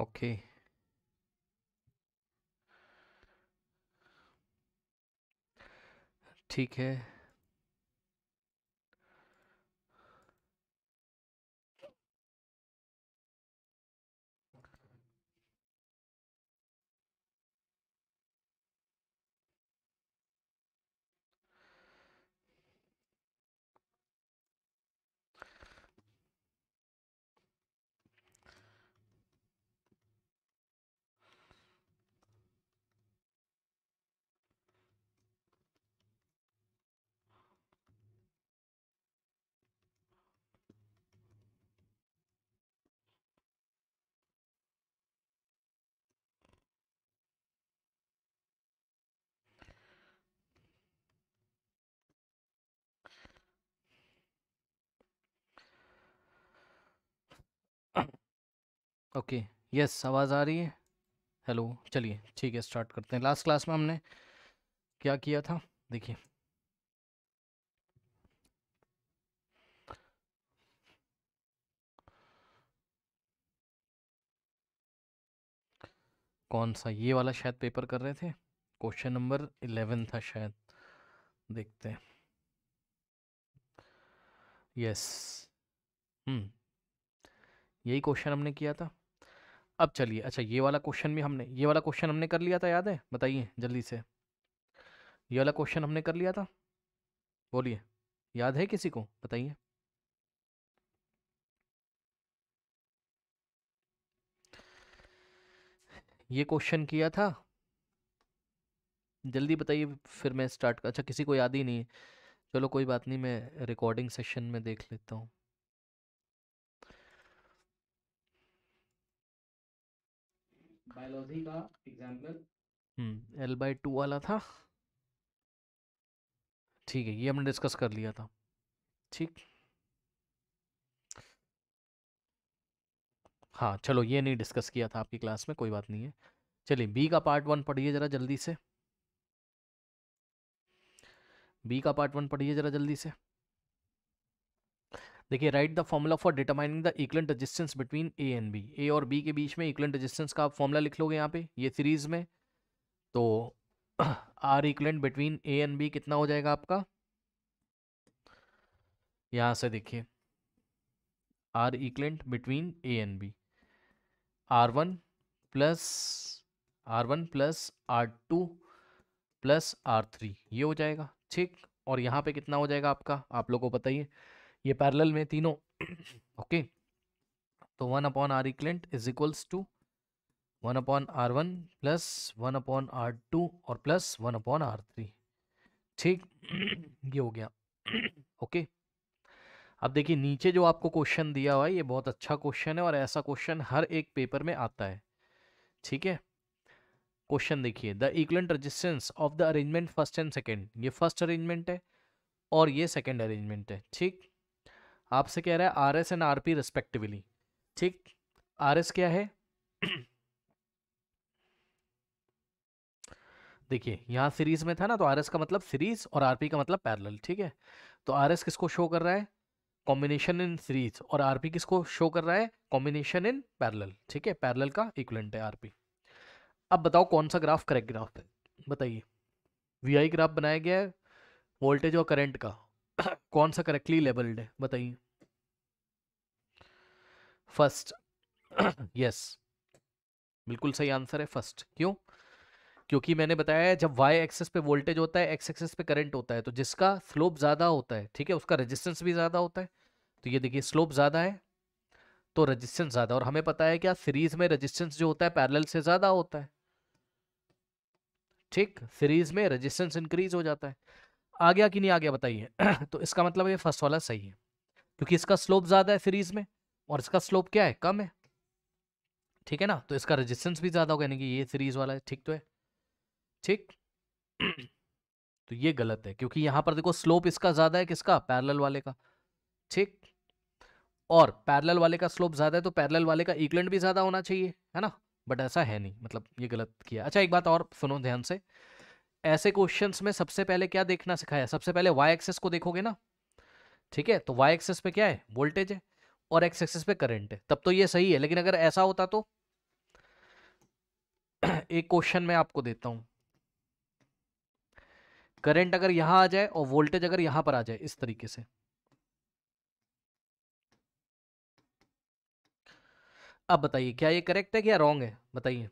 Okay. ठीक है okay yes आवाज़ आ रही है हेलो चलिए ठीक है स्टार्ट करते हैं लास्ट क्लास में हमने क्या किया था देखिए कौन सा ये वाला शायद पेपर कर रहे थे क्वेश्चन नंबर इलेवन था शायद देखते हैं यस हम्म यही क्वेश्चन हमने किया था अब चलिए अच्छा ये वाला क्वेश्चन भी हमने ये वाला क्वेश्चन हमने कर लिया था याद है बताइए जल्दी से ये वाला क्वेश्चन हमने कर लिया था बोलिए याद है किसी को बताइए ये क्वेश्चन किया था जल्दी बताइए फिर मैं स्टार्ट अच्छा किसी को याद ही नहीं है चलो कोई बात नहीं मैं रिकॉर्डिंग सेशन में देख लेता हूँ बायोलॉजी का एग्जाम्पल हम्म एल बाई टू वाला था ठीक है ये हमने डिस्कस कर लिया था ठीक हाँ चलो ये नहीं डिस्कस किया था आपकी क्लास में कोई बात नहीं है चलिए बी का पार्ट वन पढ़िए ज़रा जल्दी से बी का पार्ट वन पढ़िए ज़रा जल्दी से देखिए write the formula for determining the equivalent resistance between A and B A और बी के बीच में इक्वलेंट रजिस्टेंस का आप फॉर्मूला लिख लोगे यहाँ पे ये सीरीज में तो R equivalent between A and B कितना हो जाएगा आपका यहाँ से देखिए R equivalent between A and B R one plus R one plus R two plus R three ये हो जाएगा ठीक और यहाँ पे कितना हो जाएगा आपका आप लोगों को बताइए ये पैरेलल में तीनों ओके तो one upon R equivalent is equals to one upon R one plus one upon R two और plus one upon R three ठीक ये हो गया ओके अब देखिए नीचे जो आपको क्वेश्चन दिया हुआ है ये बहुत अच्छा क्वेश्चन है और ऐसा क्वेश्चन हर एक पेपर में आता है ठीक है क्वेश्चन देखिए the equivalent resistance of the arrangement first and second ये फर्स्ट अरेंजमेंट है और ये सेकेंड अरेंजमेंट है ठीक आपसे कह रहा है R S and R P respectively ठीक आर एस क्या है देखिए यहां सीरीज में था ना तो आर एस का मतलब सीरीज और आर पी का मतलब पैरेलल ठीक है तो आर एस किसको शो कर रहा है कॉम्बिनेशन इन सीरीज और आर पी किसको शो कर रहा है कॉम्बिनेशन इन पैरेलल ठीक है पैरेलल का इक्वलेंट है आर पी अब बताओ कौन सा ग्राफ करेक्ट ग्राफ है बताइए वी आई ग्राफ बनाया गया है वोल्टेज और करंट का कौन सा करेक्टली लेबल्ड है बताइए फर्स्ट यस बिल्कुल सही आंसर है फर्स्ट क्यों क्योंकि मैंने बताया है जब वाई एक्सेस पे वोल्टेज होता है एक्स एक्सेस पे करंट होता है तो जिसका स्लोप ज़्यादा होता है ठीक है उसका रेजिस्टेंस भी ज़्यादा होता है तो ये देखिए स्लोप ज़्यादा है तो रेजिस्टेंस ज़्यादा और हमें पता है क्या सीरीज में रेजिस्टेंस जो होता है पैरेलल से ज़्यादा होता है ठीक सीरीज में रेजिस्टेंस इंक्रीज हो जाता है आ गया कि नहीं आ गया बताइए तो इसका मतलब ये फर्स्ट वाला सही है क्योंकि इसका स्लोप ज़्यादा है सीरीज में और इसका स्लोप क्या है कम है ठीक है ना तो इसका रेजिस्टेंस भी ज़्यादा होगा यानी कि ये सीरीज वाला है ठीक तो है ठीक तो ये गलत है क्योंकि यहाँ पर देखो स्लोप इसका ज़्यादा है किसका पैरल वाले का ठीक और पैरल वाले का स्लोप ज़्यादा है तो पैरल वाले का इक्वलेंट भी ज़्यादा होना चाहिए है ना बट ऐसा है नहीं मतलब ये गलत किया अच्छा एक बात और सुनो ध्यान से ऐसे क्वेश्चंस में सबसे पहले क्या देखना सिखाया सबसे पहले वाई एक्सेस को देखोगे ना ठीक है तो वाई एक्सेस पे क्या है वोल्टेज है और एक्स एक्सेस पे करंट है तब तो ये सही है लेकिन अगर ऐसा होता तो एक क्वेश्चन में आपको देता हूं करंट अगर यहां आ जाए और वोल्टेज अगर यहां पर आ जाए इस तरीके से अब बताइए क्या ये करेक्ट है क्या रॉन्ग है बताइए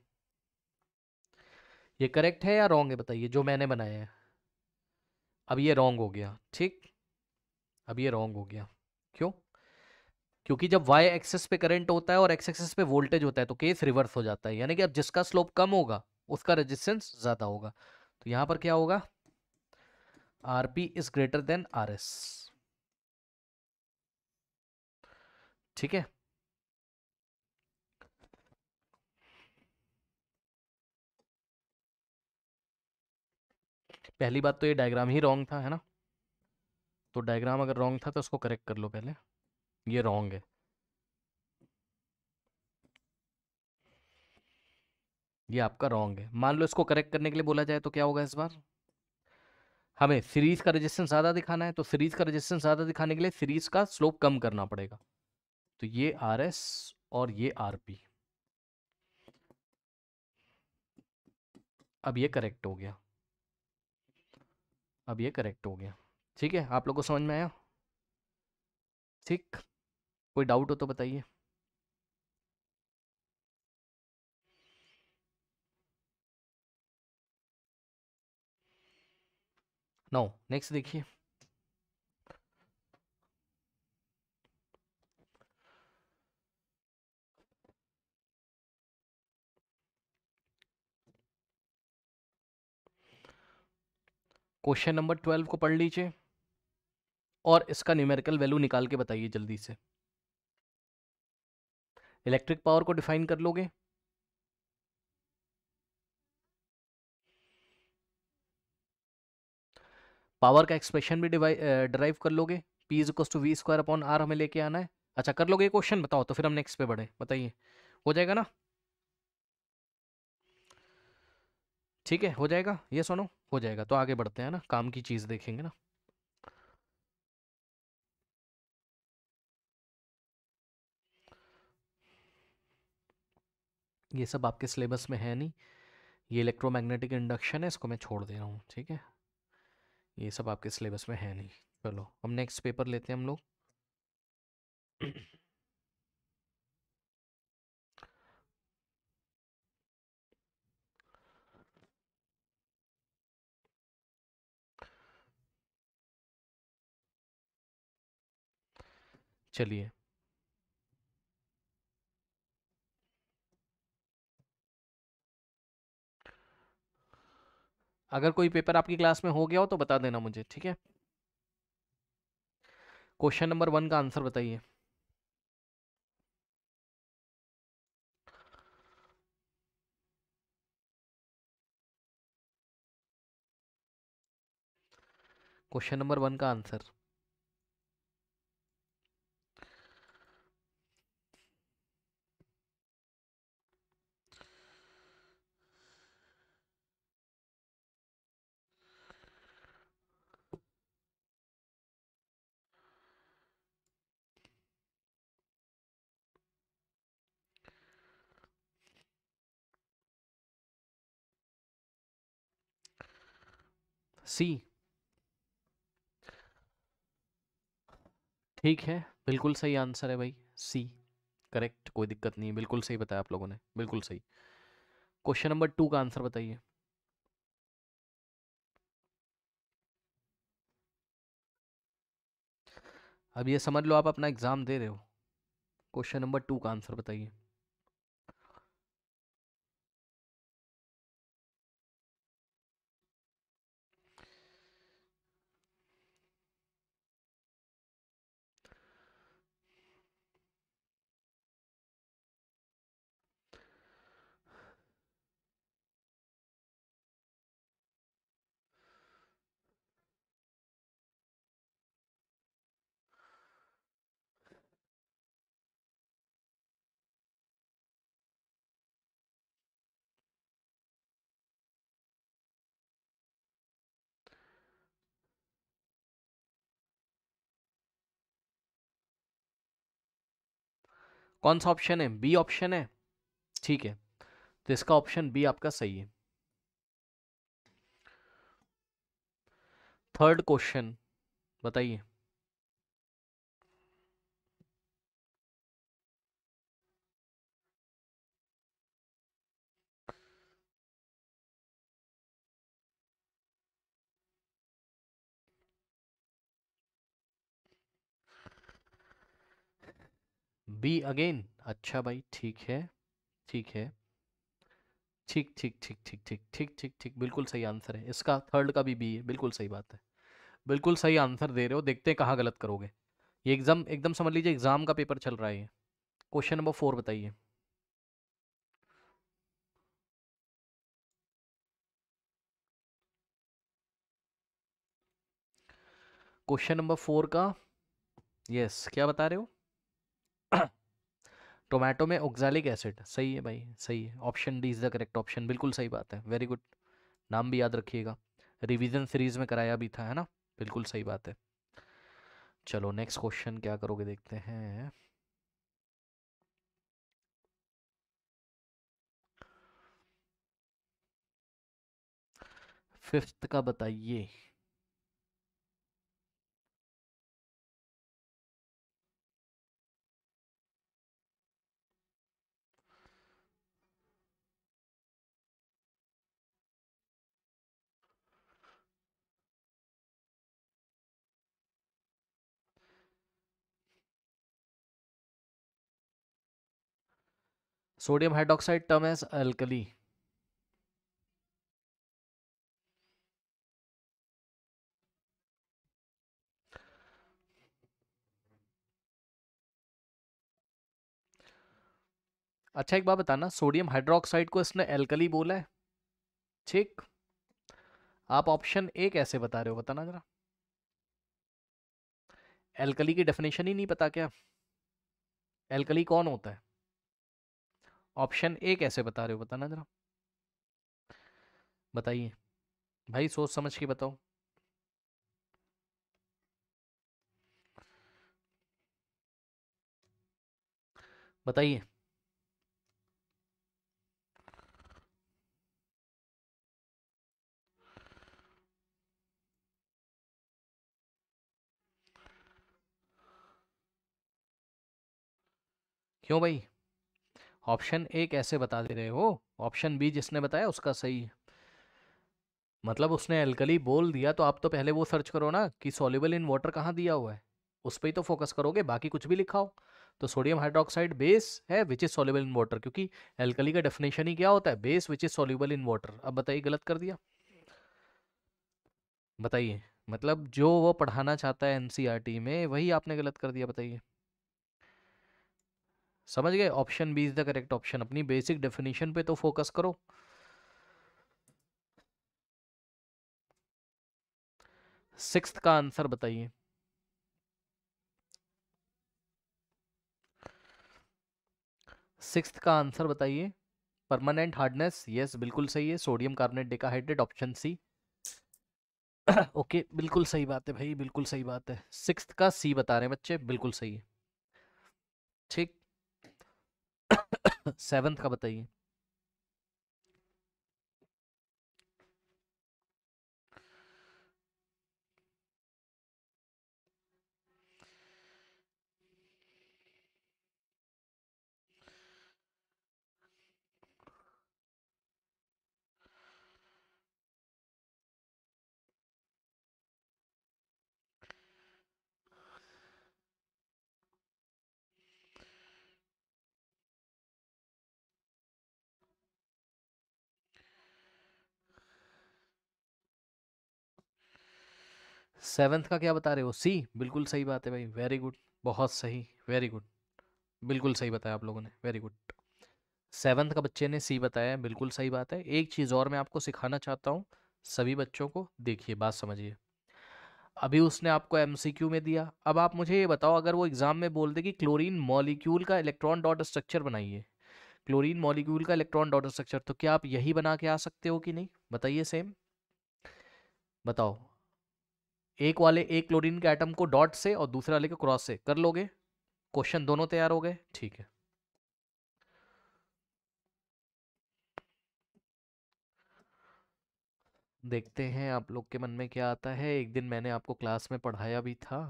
ये करेक्ट है या रॉन्ग है बताइए जो मैंने बनाया है अब ये रॉन्ग हो गया ठीक अब ये रॉन्ग हो गया क्यों क्योंकि जब y एक्सेस पे करंट होता है और x एक्सेस पे वोल्टेज होता है तो केस रिवर्स हो जाता है यानी कि अब जिसका स्लोप कम होगा उसका रेजिस्टेंस ज़्यादा होगा तो यहां पर क्या होगा R P is greater than R S ठीक है पहली बात तो ये डायग्राम ही रॉन्ग था है ना तो डायग्राम अगर रॉन्ग था तो उसको करेक्ट कर लो पहले ये रॉन्ग है ये आपका रॉन्ग है मान लो इसको करेक्ट करने के लिए बोला जाए तो क्या होगा इस बार हमें सीरीज का रजिस्टेंस ज़्यादा दिखाना है तो सीरीज का रजिस्टेंस ज़्यादा दिखाने के लिए सीरीज का स्लोप कम करना पड़ेगा तो ये आर एस और ये आर पी अब ये करेक्ट हो गया अब ये करेक्ट हो गया ठीक है आप लोग को समझ में आया ठीक कोई डाउट हो तो बताइए नाउ नेक्स्ट देखिए क्वेश्चन नंबर ट्वेल्व को पढ़ लीजिए और इसका न्यूमेरिकल वैल्यू निकाल के बताइए जल्दी से इलेक्ट्रिक पावर को डिफाइन कर लोगे पावर का एक्सप्रेशन भी डिराइव कर लोगे P is equals to V square upon R हमें लेके आना है अच्छा कर लोगे क्वेश्चन बताओ तो फिर हम नेक्स्ट पे बढ़े बताइए हो जाएगा ना ठीक है हो जाएगा ये सुनो हो जाएगा तो आगे बढ़ते हैं ना काम की चीज़ देखेंगे ना ये सब आपके सिलेबस में है नहीं ये इलेक्ट्रोमैग्नेटिक इंडक्शन है इसको मैं छोड़ दे रहा हूँ ठीक है ये सब आपके सिलेबस में है नहीं चलो हम नेक्स्ट पेपर लेते हैं हम लोग चलिए अगर कोई पेपर आपकी क्लास में हो गया हो तो बता देना मुझे ठीक है क्वेश्चन नंबर वन का आंसर बताइए क्वेश्चन नंबर वन का आंसर सी ठीक है बिल्कुल सही आंसर है भाई सी करेक्ट कोई दिक्कत नहीं है बिल्कुल सही बताया आप लोगों ने बिल्कुल सही क्वेश्चन नंबर टू का आंसर बताइए अब ये समझ लो आप अपना एग्ज़ाम दे रहे हो क्वेश्चन नंबर टू का आंसर बताइए कौन सा ऑप्शन है बी ऑप्शन है ठीक है तो इसका ऑप्शन बी आपका सही है थर्ड क्वेश्चन बताइए बी अगेन अच्छा भाई ठीक है ठीक है ठीक ठीक ठीक ठीक ठीक ठीक ठीक ठीक बिल्कुल सही आंसर है इसका थर्ड का भी बी है बिल्कुल सही बात है बिल्कुल सही आंसर दे रहे हो देखते हैं कहाँ गलत करोगे ये एग्ज़ाम एकदम समझ लीजिए एग्ज़ाम का पेपर चल रहा है क्वेश्चन नंबर फोर बताइए क्वेश्चन नंबर फोर का यस yes, क्या बता रहे हो टोमेटो में ऑक्जैलिक एसिड सही है भाई सही है option D is the correct option बिल्कुल सही बात है वेरी गुड नाम भी याद रखिएगा रिवीजन सीरीज में कराया भी था है ना बिल्कुल सही बात है चलो नेक्स्ट क्वेश्चन क्या करोगे देखते हैं फिफ्थ का बताइए sodium hydroxide term as alkali अच्छा एक बात बताना सोडियम हाइड्रोक्साइड को इसने एल्कली बोला है ठीक आप ऑप्शन ए कैसे बता रहे हो बताना जरा एल्कली की डेफिनेशन ही नहीं पता क्या एल्कली कौन होता है ऑप्शन ए कैसे बता रहे हो बताना जरा बताइए भाई सोच समझ के बताओ बताइए क्यों भाई ऑप्शन ए कैसे बता दे रहे हो ऑप्शन बी जिसने बताया उसका सही है मतलब उसने एल्कली बोल दिया तो आप तो पहले वो सर्च करो ना कि सोल्यूबल इन वाटर कहाँ दिया हुआ है उस पर ही तो फोकस करोगे बाकी कुछ भी लिखा हो तो सोडियम हाइड्रोक्साइड बेस है which is soluble in water क्योंकि एल्कली का डेफिनेशन ही क्या होता है base which is soluble in water अब बताइए गलत कर दिया बताइए मतलब जो वो पढ़ाना चाहता है एनसीआरटी e में वही आपने गलत कर दिया बताइए समझ गए option B is the correct option अपनी बेसिक डेफिनेशन पे तो फोकस करो सिक्स का आंसर बताइए सिक्स का आंसर बताइए परमानेंट हार्डनेस यस बिल्कुल सही है sodium carbonate decahydrate option C okay बिल्कुल सही बात है भाई बिल्कुल सही बात है सिक्स का सी बता रहे हैं बच्चे बिल्कुल सही है ठीक सेवन्थ का बताइए सेवन्थ का क्या बता रहे हो सी बिल्कुल सही बात है भाई वेरी गुड बहुत सही वेरी गुड बिल्कुल सही बताया आप लोगों ने वेरी गुड सेवन्थ का बच्चे ने सी बताया बिल्कुल सही बात है एक चीज़ और मैं आपको सिखाना चाहता हूँ सभी बच्चों को देखिए बात समझिए अभी उसने आपको एम में दिया अब आप मुझे ये बताओ अगर वो एग्ज़ाम में बोल दे कि क्लोरीन मॉलिक्यूल का इलेक्ट्रॉन डॉट स्ट्रक्चर बनाइए क्लोरीन मॉलिक्यूल का इलेक्ट्रॉन डॉट स्ट्रक्चर तो क्या आप यही बना के आ सकते हो कि नहीं बताइए सेम बताओ एक वाले एक क्लोरीन के आइटम को डॉट से और दूसरे वाले को क्रॉस से कर लोगे क्वेश्चन दोनों तैयार हो गए ठीक है देखते हैं आप लोग के मन में क्या आता है एक दिन मैंने आपको क्लास में पढ़ाया भी था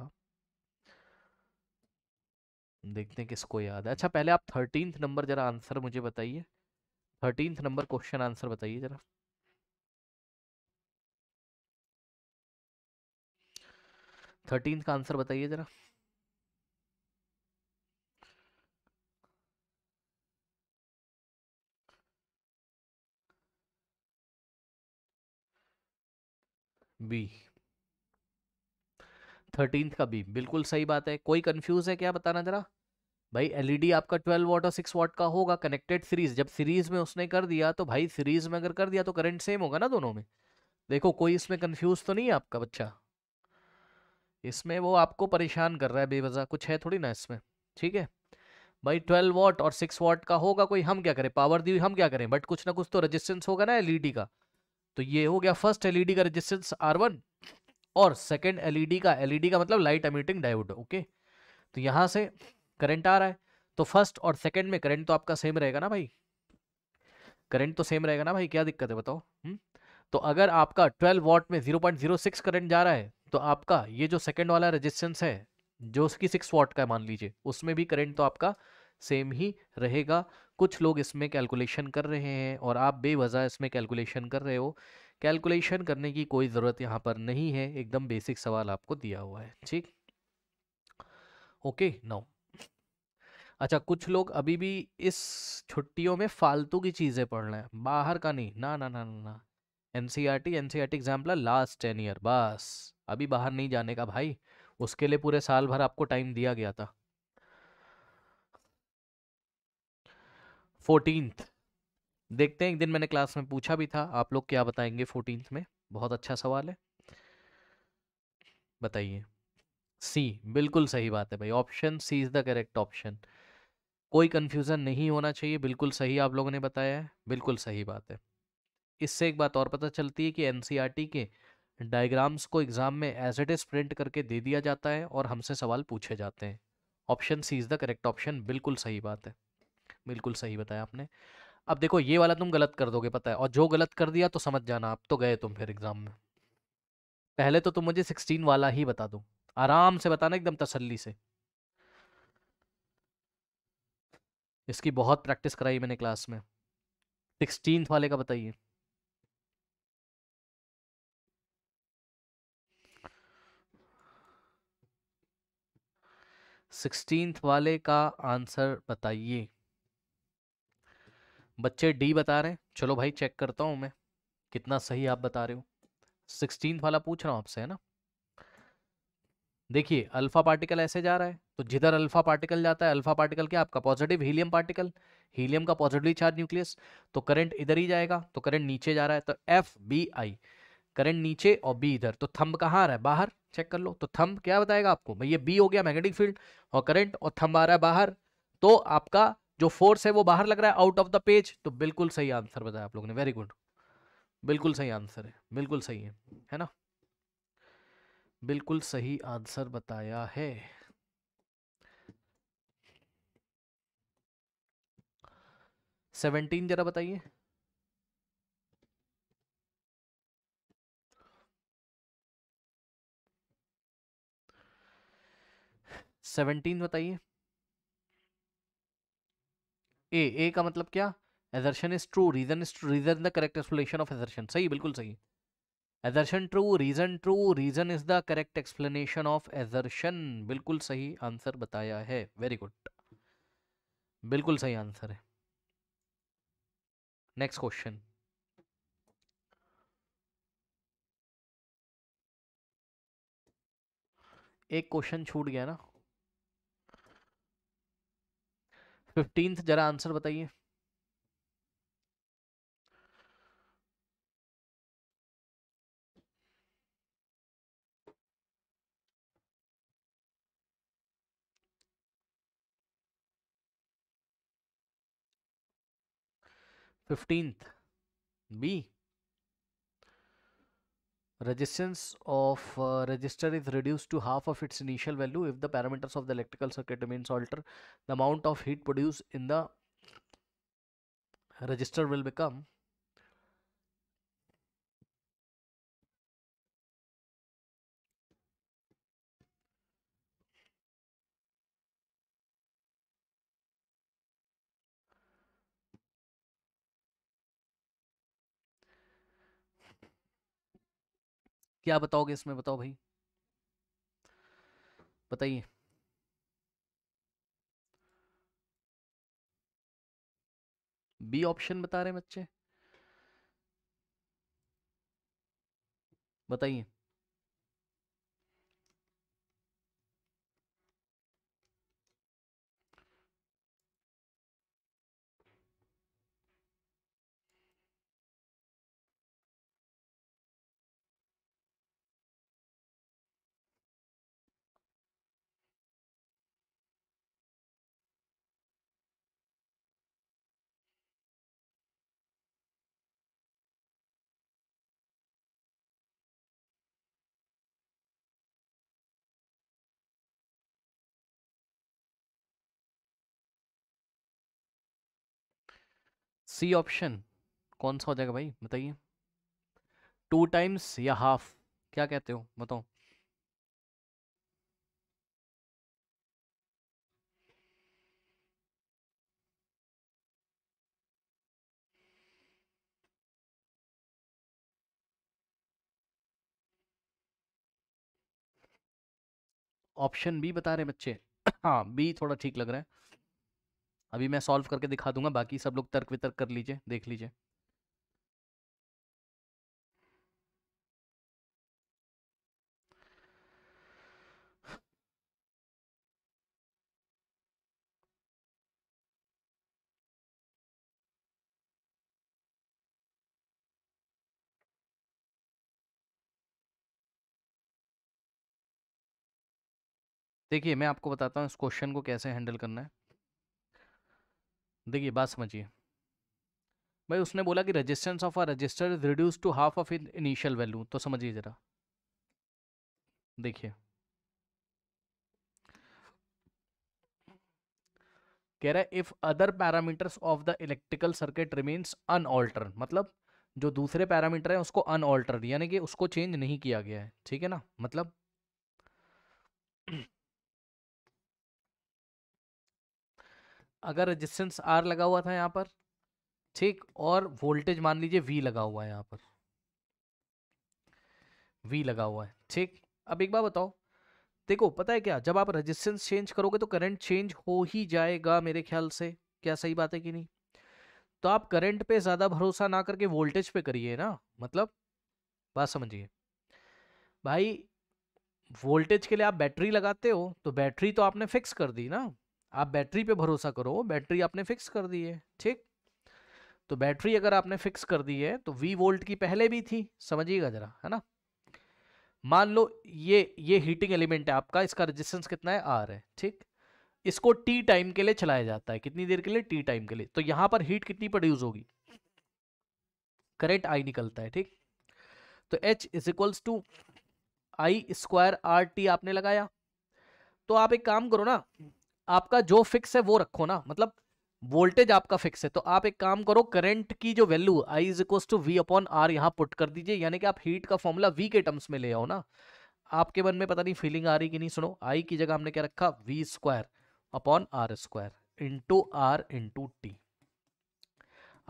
देखते हैं किसको याद है अच्छा पहले आप थर्टींथ नंबर जरा आंसर मुझे बताइए थर्टींथ नंबर क्वेश्चन आंसर बताइए जरा थर्टीन का आंसर बताइए ज़रा बी थर्टीन का बी बिल्कुल सही बात है कोई कंफ्यूज है क्या बताना जरा भाई एलईडी e आपका ट्वेल्व वॉट और सिक्स वॉट का होगा कनेक्टेड सीरीज जब सीरीज में उसने कर दिया तो भाई सीरीज में अगर कर दिया तो करंट सेम होगा ना दोनों में देखो कोई इसमें कंफ्यूज तो नहीं है आपका बच्चा इसमें वो आपको परेशान कर रहा है बेवजह कुछ है थोड़ी ना इसमें ठीक है भाई ट्वेल्व वॉट और सिक्स वॉट का होगा कोई हम क्या करें पावर दी हुई हम क्या करें बट कुछ ना कुछ तो रजिस्टेंस होगा ना एलईडी e का तो ये हो गया फर्स्ट एलईडी e का रजिस्टेंस आर वन और सेकेंड एलईडी e का एलईडी का मतलब लाइट एमिटिंग डायोड ओके तो यहाँ से करंट आ रहा है तो फर्स्ट और सेकेंड में करंट तो आपका सेम रहेगा ना भाई करंट तो सेम रहेगा ना भाई क्या दिक्कत है बताओ हुँ? हम्म? तो अगर आपका 12 वॉट में 0.06 करंट जा रहा है तो आपका ये जो सेकेंड वाला रजिस्टेंस है जो उसकी सिक्स वॉट का मान लीजिए उसमें भी करंट तो आपका सेम ही रहेगा कुछ लोग इसमें कैलकुलेशन कर रहे हैं और आप बेवजह इसमें कैलकुलेशन कर रहे हो कैलकुलेशन करने की कोई ज़रूरत यहाँ पर नहीं है एकदम बेसिक सवाल आपको दिया हुआ है ठीक ओके नाउ अच्छा कुछ लोग अभी भी इस छुट्टियों में फालतू की चीज़ें पढ़ रहे हैं बाहर का नहीं ना ना ना ना N C R T N C R T example last ten year बस अभी बाहर नहीं जाने का भाई उसके लिए पूरे साल भर आपको टाइम दिया गया था फोर्टीनथ देखते हैं एक दिन मैंने क्लास में पूछा भी था आप लोग क्या बताएंगे फोर्टीनथ में बहुत अच्छा सवाल है बताइए सी बिल्कुल सही बात है भाई option C is the correct option कोई कंफ्यूजन नहीं होना चाहिए बिल्कुल सही आप लोगों ने बताया है बिल्कुल सही बात है इससे एक बात और पता चलती है कि एनसीआरटी के डायग्राम्स को एग्जाम में एज इट इज प्रिंट करके दे दिया जाता है और हमसे सवाल पूछे जाते हैं option C is the correct option बिल्कुल सही बात है बिल्कुल सही बताया आपने अब देखो ये वाला तुम गलत कर दोगे पता है और जो गलत कर दिया तो समझ जाना आप तो गए तुम फिर एग्ज़ाम में पहले तो तुम मुझे सिक्सटीन वाला ही बता दो आराम से बताना एकदम तसल्ली से इसकी बहुत प्रैक्टिस कराई मैंने क्लास में सिक्सटीन वाले का बताइए सिक्सटीन वाले का आंसर बताइए बच्चे डी बता रहे हैं चलो भाई चेक करता हूं मैं कितना सही आप बता रहे हो सिक्सटीन वाला पूछ रहा हूं आपसे है ना देखिए अल्फा पार्टिकल ऐसे जा रहा है तो जिधर अल्फा पार्टिकल जाता है अल्फा पार्टिकल क्या आपका पॉजिटिव हीलियम पार्टिकल हीलियम का पॉजिटिवली चार्ज न्यूक्लियस तो करंट इधर ही जाएगा तो करंट नीचे जा रहा है तो एफ बी आई करंट नीचे और बी इधर तो थंब कहाँ आ रहा है बाहर चेक कर लो तो थंब क्या बताएगा आपको भाई ये बी हो गया मैग्नेटिक फील्ड और करंट और थंब आ रहा है बाहर तो आपका जो फोर्स है वो बाहर लग रहा है आउट ऑफ द पेज तो बिल्कुल सही आंसर बताया आप लोगों ने वेरी गुड बिल्कुल सही आंसर है बिल्कुल सही है है ना बिल्कुल सही आंसर बताया है सेवनटीन जरा बताइए सेवनटीन बताइए ए ए का मतलब क्या assertion is true reason is true reason the correct explanation of assertion सही बिल्कुल सही assertion true reason true reason is the correct explanation of assertion बिल्कुल सही आंसर बताया है वेरी गुड बिल्कुल सही आंसर है नेक्स्ट क्वेश्चन एक क्वेश्चन छूट गया ना फिफ्टींथ जरा आंसर बताइए fifteenth B resistance of uh, resistor is reduced to half of its initial value if the parameters of the electrical circuit remains altered the amount of heat produced in the resistor will become क्या बताओगे इसमें बताओ भाई बताइए B option बता रहे हैं बच्चे बताइए सी ऑप्शन कौन सा हो जाएगा भाई बताइए टू टाइम्स या हाफ क्या कहते हो बताओ ऑप्शन बी बता रहे बच्चे हाँ बी थोड़ा ठीक लग रहा है अभी मैं सॉल्व करके दिखा दूंगा बाकी सब लोग तर्क वितर्क कर लीजिए देख लीजिए देखिए मैं आपको बताता हूँ इस क्वेश्चन को कैसे हैंडल करना है देखिए बात समझिए भाई उसने बोला कि resistance of a resistor is reduce to half of in initial value तो समझिए ज़रा देखिए कह रहा है if other parameters of the electrical circuit remains unaltered मतलब जो दूसरे पैरामीटर है उसको अनऑल्टर यानी कि उसको चेंज नहीं किया गया है ठीक है ना मतलब अगर रेजिस्टेंस आर लगा हुआ था यहाँ पर ठीक और वोल्टेज मान लीजिए वी लगा हुआ है यहाँ पर वी लगा हुआ है ठीक अब एक बार बताओ देखो पता है क्या जब आप रेजिस्टेंस चेंज करोगे तो करंट चेंज हो ही जाएगा मेरे ख्याल से क्या सही बात है कि नहीं तो आप करंट पे ज़्यादा भरोसा ना करके वोल्टेज पे करिए ना मतलब बात समझिए भाई वोल्टेज के लिए आप बैटरी लगाते हो तो बैटरी तो आपने फिक्स कर दी ना आप बैटरी पे भरोसा करो बैटरी आपने फिक्स कर दी है ठीक तो बैटरी अगर आपने फिक्स कर दी है तो वी वोल्ट की पहले भी थी समझिएगा जरा है ना मान लो ये ये हीटिंग एलिमेंट है आपका इसका रेजिस्टेंस कितना है आर है ठीक इसको टी टाइम के लिए चलाया जाता है कितनी देर के लिए टी टाइम के लिए तो यहां पर हीट कितनी प्रोड्यूस होगी करेंट आई निकलता है ठीक तो H is equals to I square R T आपने लगाया तो आप एक काम करो ना आपका जो फिक्स है वो रखो ना मतलब वोल्टेज आपका फिक्स है तो आप एक काम करो करंट की जो value I is equal to V upon R यहाँ पुट कर दीजिए यानी कि आप हीट का फॉर्मूला वी के टर्म्स में ले आओ ना आपके मन में पता नहीं फीलिंग आ रही कि नहीं सुनो आई की जगह हमने क्या रखा V square upon R square into R into T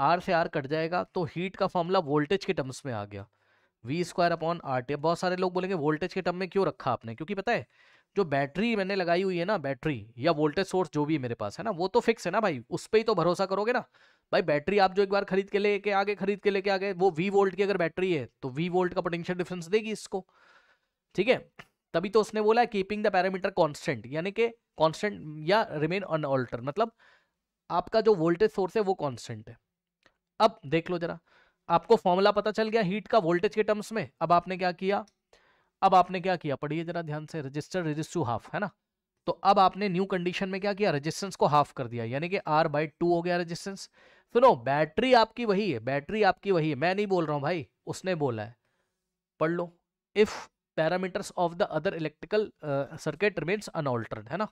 R से आर कट जाएगा तो हीट का फॉर्मूला वोल्टेज के टर्म्स में आ गया V square upon R T बहुत सारे लोग बोलेंगे वोल्टेज के टर्म में क्यों रखा आपने क्योंकि पता है जो बैटरी मैंने लगाई हुई है ना बैटरी या वोल्टेज सोर्स जो भी मेरे पास है ना वो तो फिक्स है ना भाई उस पर ही तो भरोसा करोगे ना भाई बैटरी आप जो एक बार खरीद के लेके आगे खरीद के लेके आगे वो वी वोल्ट की अगर बैटरी है तो वी वोल्ट का पोटेंशियल डिफरेंस देगी इसको ठीक है तभी तो उसने बोला कीपिंग द पैरामीटर कॉन्स्टेंट यानी कि कॉन्स्टेंट या रिमेन अनऑल्टर मतलब आपका जो वोल्टेज सोर्स है वो कॉन्स्टेंट है अब देख लो जरा आपको फॉर्मूला पता चल गया हीट का वोल्टेज के टर्म्स में अब आपने क्या किया अब आपने क्या किया पढ़िए जरा ध्यान से रजिस्टर रजिस्ट टू हाफ है ना तो अब आपने न्यू कंडीशन में क्या किया रजिस्टेंस को हाफ कर दिया यानी कि आर बाई टू हो गया रजिस्टेंस सुनो बैटरी आपकी वही है बैटरी आपकी वही है मैं नहीं बोल रहा हूं भाई उसने बोला है पढ़ लो if parameters of the other electrical circuit remains unaltered है ना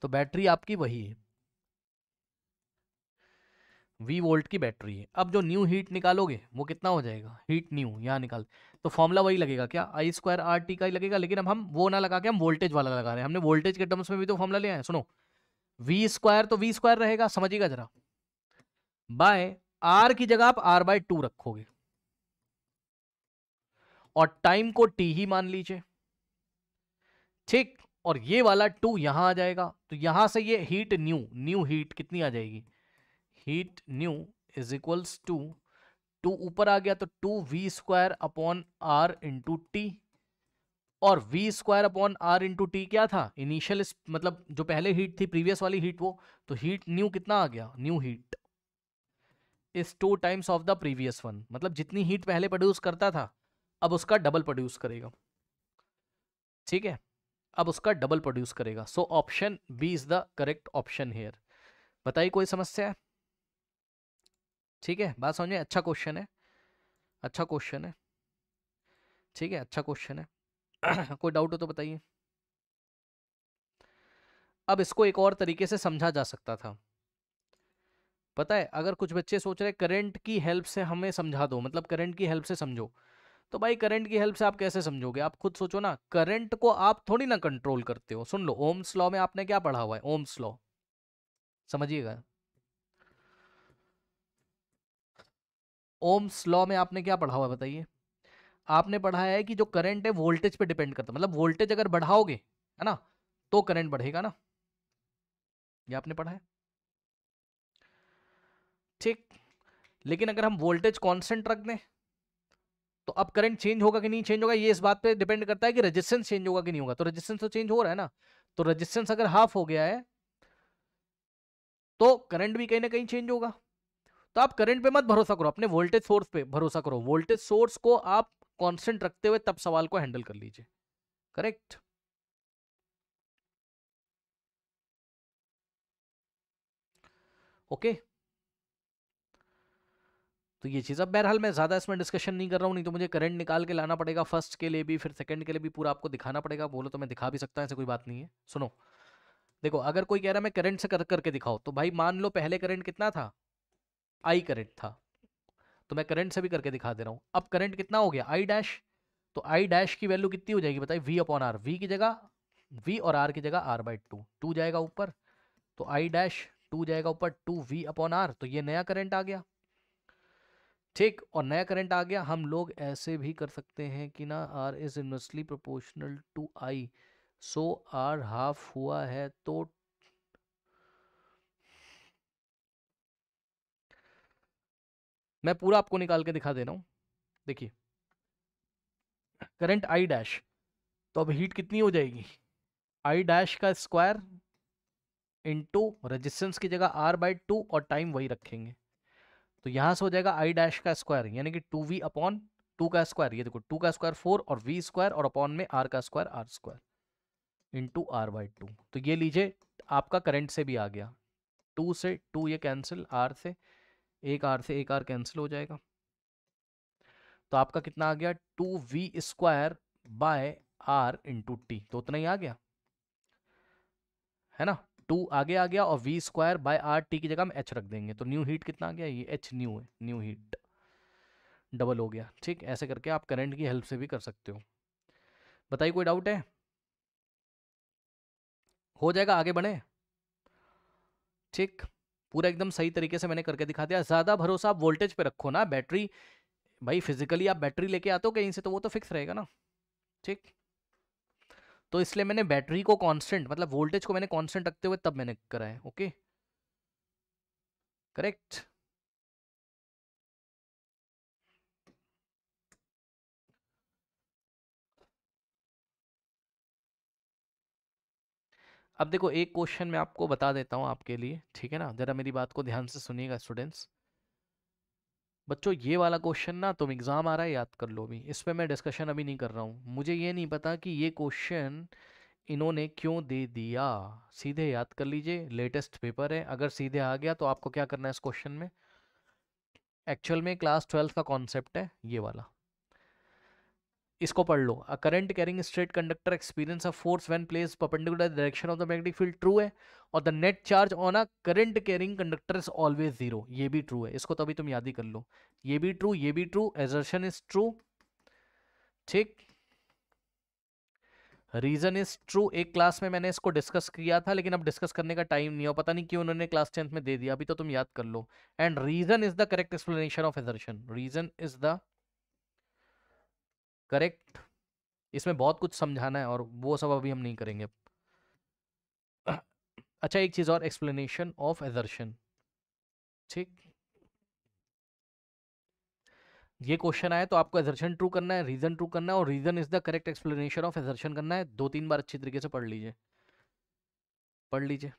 तो बैटरी आपकी वही है वी वोल्ट की बैटरी है अब जो न्यू हीट निकालोगे वो कितना हो जाएगा हीट न्यू यहाँ निकाल तो फॉर्मूला वही लगेगा क्या आई स्क्वायर आर टी का ही लगेगा लेकिन अब हम वो ना लगा के हम वोल्टेज वाला लगा रहे हैं हमने वोल्टेज के टर्म्स में भी तो फॉर्मूला लिया है सुनो वी स्क्वायर तो वी स्क्वायर रहेगा समझिएगा जरा बाय आर की जगह आप आर बाय टू रखोगे और टाइम को टी ही मान लीजिए ठीक और ये वाला टू यहां आ जाएगा तो यहां से ये हीट न्यू न्यू हीट कितनी आ जाएगी heat new is equals to two ऊपर आ गया तो two V square upon R into T और V square upon R into T क्या था इनिशियल मतलब जो पहले हीट थी प्रीवियस वाली हीट वो तो हीट न्यू कितना आ गया new heat is two times of the previous one मतलब जितनी हीट पहले प्रोड्यूस करता था अब उसका डबल प्रोड्यूस करेगा ठीक है अब उसका डबल प्रोड्यूस करेगा so option B is the correct option here बताइए कोई समस्या है ठीक है बात समझे अच्छा क्वेश्चन है अच्छा क्वेश्चन है ठीक है अच्छा क्वेश्चन है कोई डाउट हो तो बताइए अब इसको एक और तरीके से समझा जा सकता था पता है अगर कुछ बच्चे सोच रहे करंट की हेल्प से हमें समझा दो मतलब करंट की हेल्प से समझो तो भाई करंट की हेल्प से आप कैसे समझोगे आप खुद सोचो ना करंट को आप थोड़ी ना कंट्रोल करते हो सुन लो ओम्स लॉ में आपने क्या पढ़ा हुआ है ओम्स लॉ समझिएगा ओम्स लॉ में आपने क्या पढ़ा हुआ बताइए आपने पढ़ा है कि जो करंट है वोल्टेज पे डिपेंड करता है मतलब वोल्टेज अगर बढ़ाओगे है ना तो करंट बढ़ेगा ना ये आपने पढ़ा है ठीक लेकिन अगर हम वोल्टेज कांस्टेंट रख दें तो अब करंट चेंज होगा कि नहीं चेंज होगा ये इस बात पे डिपेंड करता है कि रेजिस्टेंस चेंज होगा कि नहीं होगा तो रेजिस्टेंस तो चेंज हो रहा है ना तो रजिस्टेंस अगर हाफ हो गया है तो करंट भी कहीं ना कहीं चेंज होगा तो आप करंट पे मत भरोसा करो अपने वोल्टेज सोर्स पे भरोसा करो वोल्टेज सोर्स को आप कांस्टेंट रखते हुए तब सवाल को हैंडल कर लीजिए करेक्ट ओके तो ये चीज़ अब बहरहाल मैं ज़्यादा इसमें डिस्कशन नहीं कर रहा हूं नहीं तो मुझे करंट निकाल के लाना पड़ेगा फर्स्ट के लिए भी फिर सेकंड के लिए भी पूरा आपको दिखाना पड़ेगा बोलो तो मैं दिखा भी सकता हूँ ऐसे कोई बात नहीं है सुनो देखो अगर कोई कह रहा है मैं करंट से कर करके दिखाओ तो भाई मान लो पहले करंट कितना था आई करेंट था तो मैं करंट से भी करके दिखा दे रहा हूं अब करंट कितना हो गया आई डैश तो आई डैश की वैल्यू कितनी हो जाएगी बताइए वी अपॉन आर वी की जगह वी और आर की जगह आर बाई टू टू जाएगा ऊपर तो आई डैश टू जाएगा ऊपर टू वी अपॉन आर तो ये नया करंट आ गया ठीक और नया करंट आ गया हम लोग ऐसे भी कर सकते हैं कि ना R is inversely proportional to I so R half हुआ है तो मैं पूरा आपको निकाल के दिखा दे रहा हूँ देखिए करंट आई डैश तो अब हीट कितनी हो जाएगी आई डैश का स्क्वायर इंटू रजिस्टेंस की जगह आर बाई टू और टाइम वही रखेंगे तो यहाँ से हो जाएगा आई डैश का स्क्वायर यानी कि टू वी अपॉन टू का स्क्वायर ये देखो टू का स्क्वायर फोर और वी स्क्वायर और अपॉन में आर का square R square into R by two तो ये लीजिए आपका करंट से भी आ गया टू से टू ये कैंसिल आर से एक आर से एक आर कैंसिल हो जाएगा तो आपका कितना आ गया two V square by R into T तो उतना ही आ गया है ना टू आगे आ गया और V square by R T की जगह हम एच रख देंगे तो न्यू हीट कितना आ गया ये एच न्यू है न्यू हीट डबल हो गया ठीक ऐसे करके आप करंट की हेल्प से भी कर सकते हो बताइए कोई डाउट है हो जाएगा आगे बढ़े ठीक पूरा एकदम सही तरीके से मैंने करके दिखा दिया ज़्यादा भरोसा आप वोल्टेज पे रखो ना बैटरी भाई फिजिकली आप बैटरी लेके आते हो कहीं से तो वो तो फिक्स रहेगा ना ठीक तो इसलिए मैंने बैटरी को कांस्टेंट मतलब वोल्टेज को मैंने कांस्टेंट रखते हुए तब मैंने कराया ओके करेक्ट अब देखो एक क्वेश्चन मैं आपको बता देता हूँ आपके लिए ठीक है ना ज़रा मेरी बात को ध्यान से सुनिएगा स्टूडेंट्स बच्चों ये वाला क्वेश्चन ना तुम एग्ज़ाम आ रहा है याद कर लो अभी इस पर मैं डिस्कशन अभी नहीं कर रहा हूँ मुझे ये नहीं पता कि ये क्वेश्चन इन्होंने क्यों दे दिया सीधे याद कर लीजिए लेटेस्ट पेपर है अगर सीधे आ गया तो आपको क्या करना है इस क्वेश्चन में एक्चुअल में क्लास ट्वेल्थ का कॉन्सेप्ट है ये वाला इसको पढ़ लो a current carrying straight conductor experience of force when place perpendicular direction of the magnetic field true है और the net charge on a current carrying conductor is always zero ये भी ट्रू है इसको तभी तुम याद ही कर लो ये भी ट्रू ये भी ट्रू एजर्शन इज ट्रू ठीक रीजन इज ट्रू एक क्लास में मैंने इसको डिस्कस किया था लेकिन अब डिस्कस करने का टाइम नहीं हो पता नहीं क्यों उन्होंने क्लास टेंथ में दे दिया अभी तो तुम याद कर लो and reason is the correct explanation of assertion reason is the correct इसमें बहुत कुछ समझाना है और वो सब अभी हम नहीं करेंगे अच्छा एक चीज़ और एक्सप्लेनेशन ऑफ एजर्शन ठीक ये क्वेश्चन आया तो आपको एजर्शन ट्रू करना है रीजन ट्रू करना है और reason is the correct explanation of assertion करना है दो तीन बार अच्छी तरीके से पढ़ लीजिए पढ़ लीजिए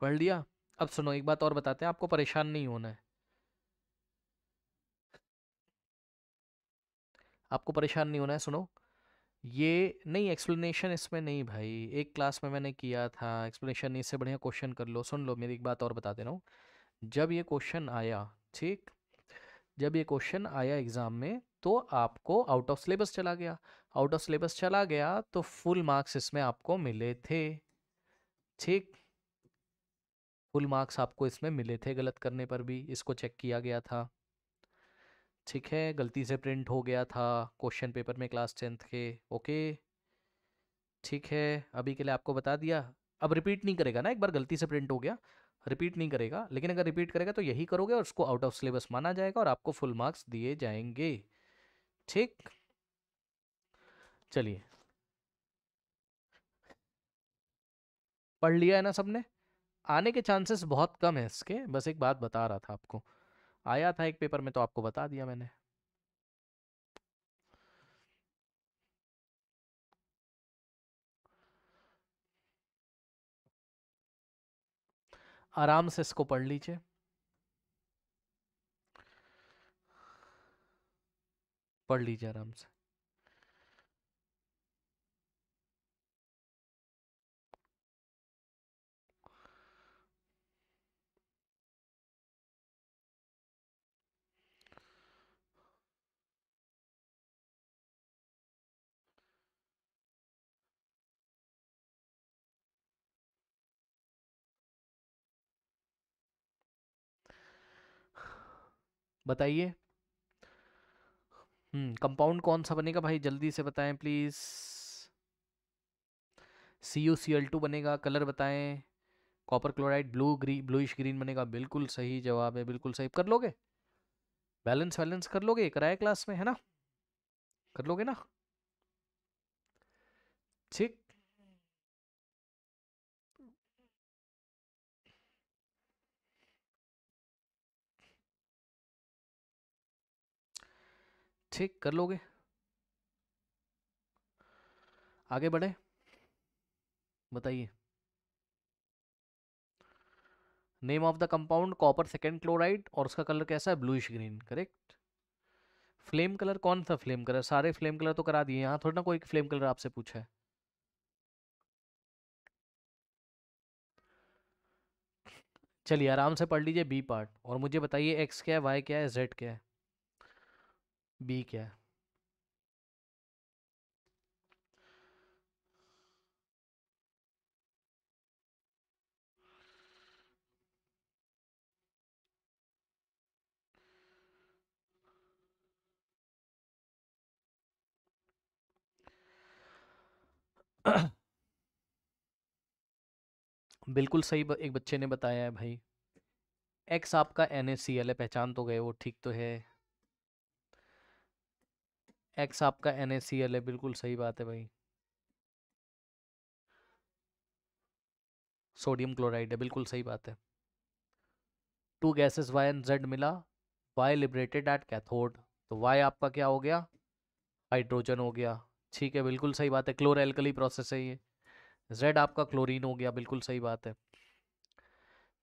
पढ़ लिया अब सुनो एक बात और बताते हैं आपको परेशान नहीं होना है आपको परेशान नहीं होना है सुनो ये नहीं एक्सप्लेनेशन इसमें नहीं भाई एक क्लास में मैंने किया था एक्सप्लेनेशन इससे बढ़िया क्वेश्चन कर लो सुन लो मेरी एक बात और बता दे रहा हूँ जब ये क्वेश्चन आया ठीक जब ये क्वेश्चन आया एग्ज़ाम में तो आपको आउट ऑफ सिलेबस चला गया आउट ऑफ सिलेबस चला गया तो फुल मार्क्स इसमें आपको मिले थे ठीक फुल मार्क्स आपको इसमें मिले थे गलत करने पर भी इसको चेक किया गया था ठीक है गलती से प्रिंट हो गया था क्वेश्चन पेपर में क्लास टेंथ के ओके ठीक है अभी के लिए आपको बता दिया अब रिपीट नहीं करेगा ना एक बार गलती से प्रिंट हो गया रिपीट नहीं करेगा लेकिन अगर रिपीट करेगा तो यही करोगे और उसको आउट ऑफ सिलेबस माना जाएगा और आपको फुल मार्क्स दिए जाएंगे ठीक चलिए पढ़ लिया है ना सबने आने के चांसेस बहुत कम है इसके बस एक बात बता रहा था आपको आया था एक पेपर में तो आपको बता दिया मैंने आराम से इसको पढ़ लीजिए पढ़ लीजिए आराम से बताइए कंपाउंड हम्म, कौन सा बनेगा भाई जल्दी से बताएं please C U C L two बनेगा कलर बताएं कॉपर क्लोराइड ब्लू ग्री ब्लूइश ग्रीन बनेगा बिल्कुल सही जवाब है बिल्कुल सही कर लोगे बैलेंस वैलेंस कर लोगे कराए क्लास में है ना कर लोगे ना ठीक ठीक कर लोगे आगे बढ़े बताइए name of the compound copper second chloride और उसका कलर कैसा है bluish green correct flame colour कौन सा फ्लेम कलर सारे फ्लेम कलर तो करा दिए यहां थोड़ा ना कोई फ्लेम कलर आपसे पूछा है चलिए आराम से पढ़ लीजिए बी पार्ट और मुझे बताइए एक्स क्या है वाई क्या है जेड क्या है बी क्या है बिल्कुल सही एक बच्चे ने बताया है भाई एक्स आपका एन है पहचान तो गए वो ठीक तो है एक्स आपका एन है बिल्कुल सही बात है भाई सोडियम क्लोराइड है बिल्कुल सही बात है two gases Y and Z मिला वाई लिबरेटेड एट कैथोड तो वाई आपका क्या हो गया हाइड्रोजन हो गया ठीक है बिल्कुल सही बात है क्लोर एल्कली प्रोसेस है ये जेड आपका क्लोरीन हो गया बिल्कुल सही बात है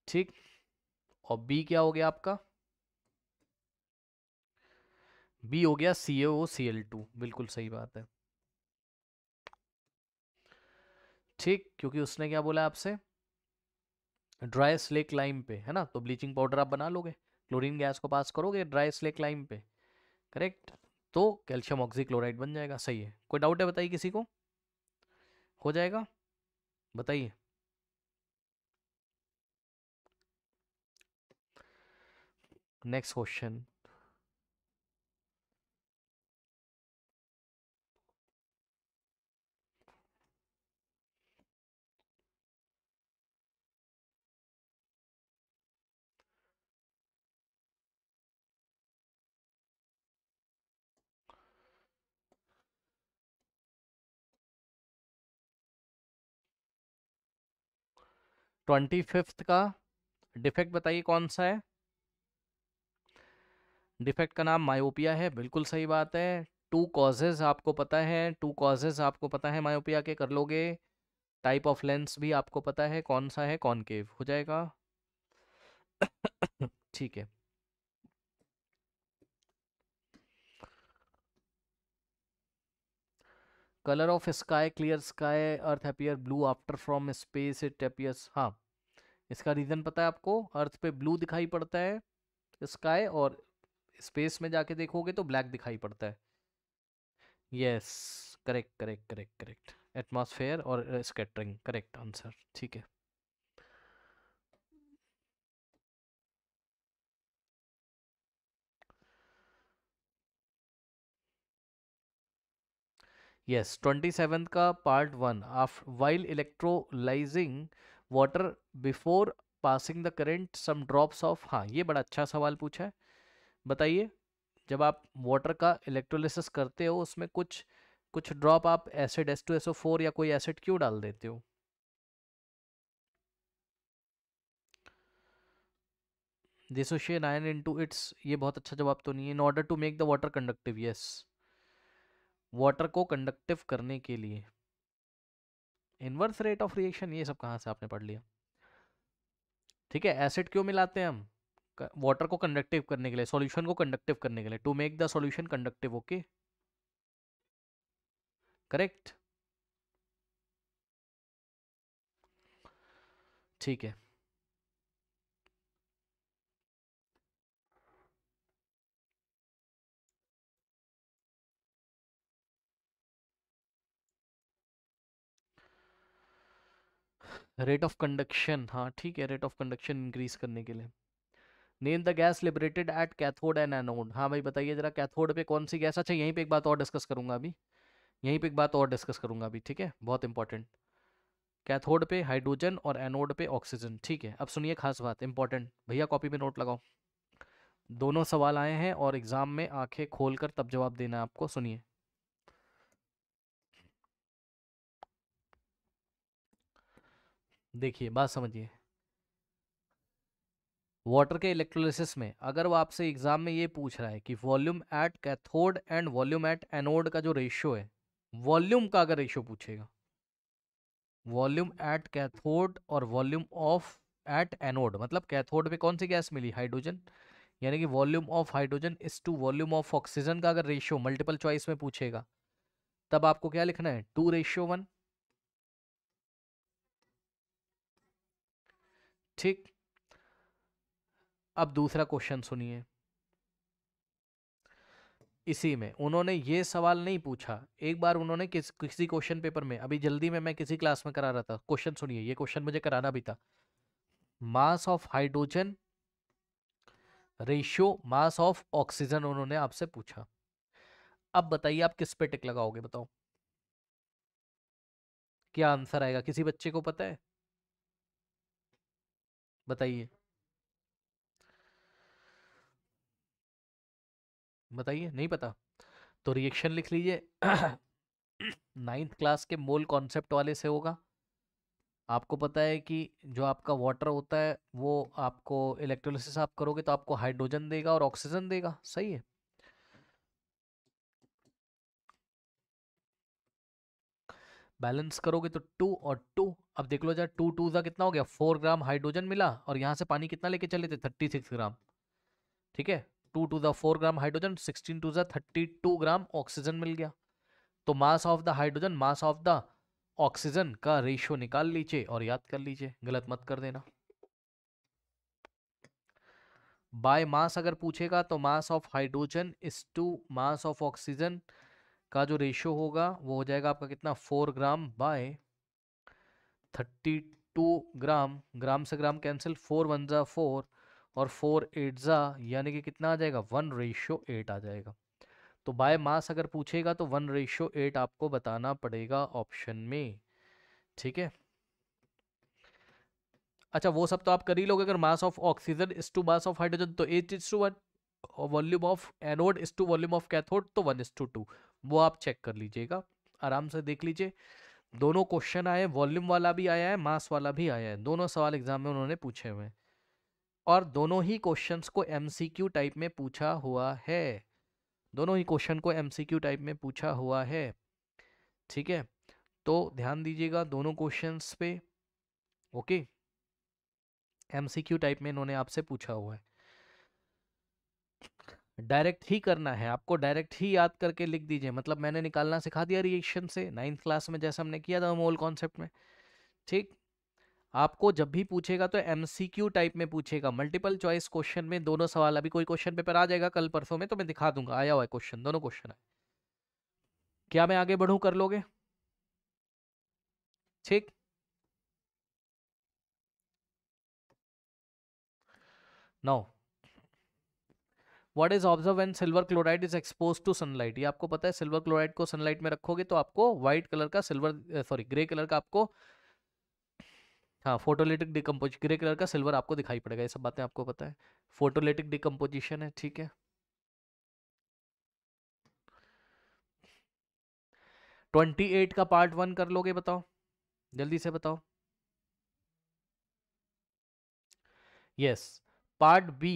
ठीक और बी क्या हो गया आपका बी हो गया सी ओ सी एल टू बिल्कुल सही बात है ठीक क्योंकि उसने क्या बोला आपसे ड्राई स्लेक लाइम पे है ना तो ब्लीचिंग पाउडर आप बना लोगे क्लोरीन गैस को पास करोगे ड्राई स्लेक लाइम पे करेक्ट तो कैल्शियम ऑक्सीक्लोराइड बन जाएगा सही है कोई डाउट है बताइए किसी को हो जाएगा बताइए नेक्स्ट क्वेश्चन ट्वेंटी फिफ्थ का डिफेक्ट बताइए कौन सा है डिफेक्ट का नाम मायोपिया है बिल्कुल सही बात है टू कॉजेज आपको पता है टू कॉजेज आपको पता है मायोपिया के कर लोगे टाइप ऑफ लेंस भी आपको पता है कौन सा है कॉनकेव हो जाएगा ठीक है colour of sky clear sky earth appear blue after from space it appears हाँ इसका रीज़न पता है आपको अर्थ पे ब्लू दिखाई पड़ता है स्काई और स्पेस में जाके देखोगे तो ब्लैक दिखाई पड़ता है yes correct correct correct correct atmosphere और स्केटरिंग करेक्ट आंसर ठीक है यस ट्वेंटी सेवन का part one of while electrolysing water before passing the current some drops of हाँ ये बड़ा अच्छा सवाल पूछा है बताइए जब आप वाटर का इलेक्ट्रोलिसिस करते हो उसमें कुछ कुछ ड्रॉप आप acid S two S O four या कोई एसिड क्यों डाल देते हो दिसोशिएट आयन इंटू इट्स ये बहुत अच्छा जवाब तो नहीं है in order to make the water conductive yes water को कंडक्टिव करने के लिए इनवर्स रेट ऑफ रिएक्शन ये सब कहाँ से आपने पढ़ लिया ठीक है एसिड क्यों मिलाते हैं हम वाटर को कंडक्टिव करने के लिए सॉल्यूशन को कंडक्टिव करने के लिए to make the solution conductive okay correct ठीक है रेट ऑफ कंडक्शन हाँ ठीक है रेट ऑफ कंडक्शन इंक्रीज करने के लिए name the gas liberated at cathode and anode हाँ भाई बताइए जरा कैथोड पे कौन सी गैस अच्छा यहीं पे एक बात और डिस्कस करूंगा अभी यहीं पे एक बात और डिस्कस करूंगा अभी ठीक है बहुत इंपॉर्टेंट कैथोड पे हाइड्रोजन और एनोड पे ऑक्सीजन ठीक है अब सुनिए खास बात इंपॉर्टेंट भैया कॉपी में नोट लगाओ दोनों सवाल आए हैं और एग्ज़ाम में आंखें खोलकर तब जवाब देना है आपको सुनिए देखिए बात समझिए वाटर के इलेक्ट्रोलिसिस में अगर वो आपसे एग्जाम में ये पूछ रहा है कि volume at cathode and volume at anode का जो रेशियो है वॉल्यूम का अगर रेशियो पूछेगा वॉल्यूम एट कैथोड और वॉल्यूम ऑफ एट एनोड मतलब कैथोड में कौन सी गैस मिली हाइड्रोजन यानी कि volume of hydrogen is to volume of oxygen का अगर रेशियो मल्टीपल चॉइस में पूछेगा तब आपको क्या लिखना है टू रेशियो वन ठीक अब दूसरा क्वेश्चन सुनिए इसी में उन्होंने ये सवाल नहीं पूछा एक बार उन्होंने किस किसी क्वेश्चन पेपर में अभी जल्दी में मैं किसी क्लास में करा रहा था क्वेश्चन सुनिए ये क्वेश्चन मुझे कराना भी था mass of hydrogen ratio mass of oxygen उन्होंने आपसे पूछा अब बताइए आप किस पे टिक लगाओगे बताओ क्या आंसर आएगा किसी बच्चे को पता है बताइए बताइए नहीं पता तो रिएक्शन लिख लीजिए नाइन्थ क्लास के मोल कॉन्सेप्ट वाले से होगा आपको पता है कि जो आपका वाटर होता है वो आपको इलेक्ट्रोलिसिस आप करोगे तो आपको हाइड्रोजन देगा और ऑक्सीजन देगा सही है बैलेंस करोगे तो टू और टू अब देख लो जरा टू टू सा कितना हो गया फोर ग्राम हाइड्रोजन मिला और यहाँ से पानी कितना लेके चले थे थर्टी सिक्स ग्राम ठीक है टू टू ज़ा four gram hydrogen sixteen two ज़ा थर्टी टू ग्राम ऑक्सीजन मिल गया तो mass of the hydrogen mass of the oxygen का रेशियो निकाल लीजिए और याद कर लीजिए गलत मत कर देना बाय मास अगर पूछेगा तो mass of hydrogen is to mass of oxygen का जो रेशो होगा वो हो जाएगा आपका कितना four gram by thirty two gram gram से ग्राम कैंसिल फोर वन ज़ा फोर और फोर एट ज़ा यानी कि कितना आ जाएगा वन रेशो एट आ जाएगा तो बाय मास अगर पूछेगा तो वन रेशो एट आपको बताना पड़ेगा ऑप्शन में ठीक है अच्छा वो सब तो आप कर ही लोगे अगर mass of oxygen is to mass of hydrogen तो eight is to one volume of anode is to volume of cathode तो वन इज टू टू वो आप चेक कर लीजिएगा आराम से देख लीजिए दोनों क्वेश्चन आए वॉल्यूम वाला भी आया है मास वाला भी आया है दोनों सवाल एग्जाम में उन्होंने पूछे हुए हैं और दोनों ही क्वेश्चन को एम टाइप में पूछा हुआ है दोनों ही क्वेश्चन को एमसीक्यू टाइप में पूछा हुआ है ठीक है तो ध्यान दीजिएगा दोनों क्वेश्चन पे ओके एम टाइप में इन्होंने आपसे पूछा हुआ है डायरेक्ट ही करना है आपको डायरेक्ट ही याद करके लिख दीजिए मतलब मैंने निकालना सिखा दिया रिएक्शन से नाइन्थ क्लास में जैसे हमने किया था मोल कॉन्सेप्ट में ठीक आपको जब भी पूछेगा तो एम टाइप में पूछेगा मल्टीपल चॉइस क्वेश्चन में दोनों सवाल अभी कोई क्वेश्चन पेपर आ जाएगा कल परसों में तो मैं दिखा दूंगा आया हुआ है क्वेश्चन दोनों क्वेश्चन है क्या मैं आगे बढ़ू कर लोगे ठीक now what is observe an silver chloride is expose to sunlight ये आपको पता है सिल्वर क्लोराइड को सनलाइट में रखोगे तो आपको व्हाइट कलर का सिल्वर सॉरी ग्रे कलर का आपको हाँ फोटोलेटिक डिकम्पोज ग्रे कलर का सिल्वर आपको दिखाई पड़ेगा ये सब बातें आपको पता है फोटोलेटिक डिकम्पोजिशन है ठीक है ट्वेंटी एट का पार्ट वन कर लोगे बताओ जल्दी से बताओ yes part B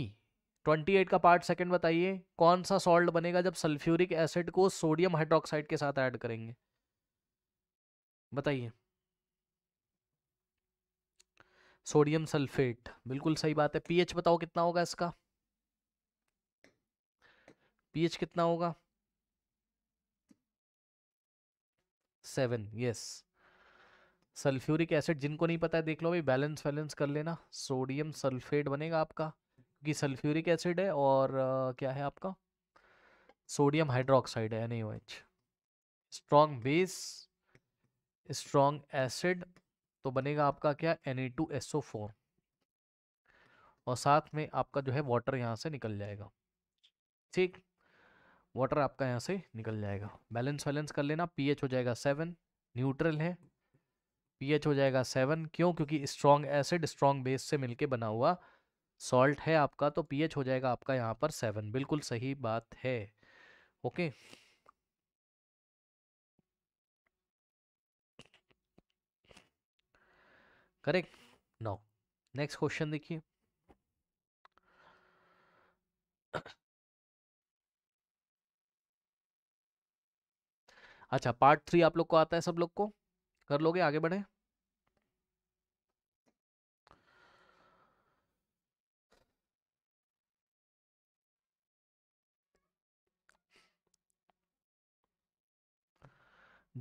twenty eight का पार्ट सेकंड बताइए कौन सा सॉल्ट बनेगा जब सल्फ्यूरिक एसिड को सोडियम हाइड्रोक्साइड के साथ ऐड करेंगे बताइए सोडियम सल्फेट बिल्कुल सही बात है पीएच बताओ कितना होगा इसका पीएच कितना होगा सेवन यस सल्फ्यूरिक एसिड जिनको नहीं पता है देख लो भाई बैलेंस वैलेंस कर लेना सोडियम सल्फेट बनेगा आपका क्योंकि सल्फ्यूरिक एसिड है और uh, क्या है आपका सोडियम हाइड्रोक्साइड है एन एच स्ट्रॉन्ग बेस स्ट्रॉन्ग एसिड तो बनेगा आपका क्या एन और साथ में आपका जो है वाटर यहाँ से निकल जाएगा ठीक वाटर आपका यहाँ से निकल जाएगा बैलेंस वैलेंस कर लेना पीएच हो जाएगा सेवन न्यूट्रल है पीएच हो जाएगा सेवन क्यों क्योंकि स्ट्रॉन्ग एसिड स्ट्रॉन्ग बेस से मिलके बना हुआ सॉल्ट है आपका तो पीएच हो जाएगा आपका यहाँ पर सेवन बिल्कुल सही बात है okay correct now next question देखिए अच्छा पार्ट थ्री आप लोग को आता है सब लोग को कर लोगे आगे बढ़े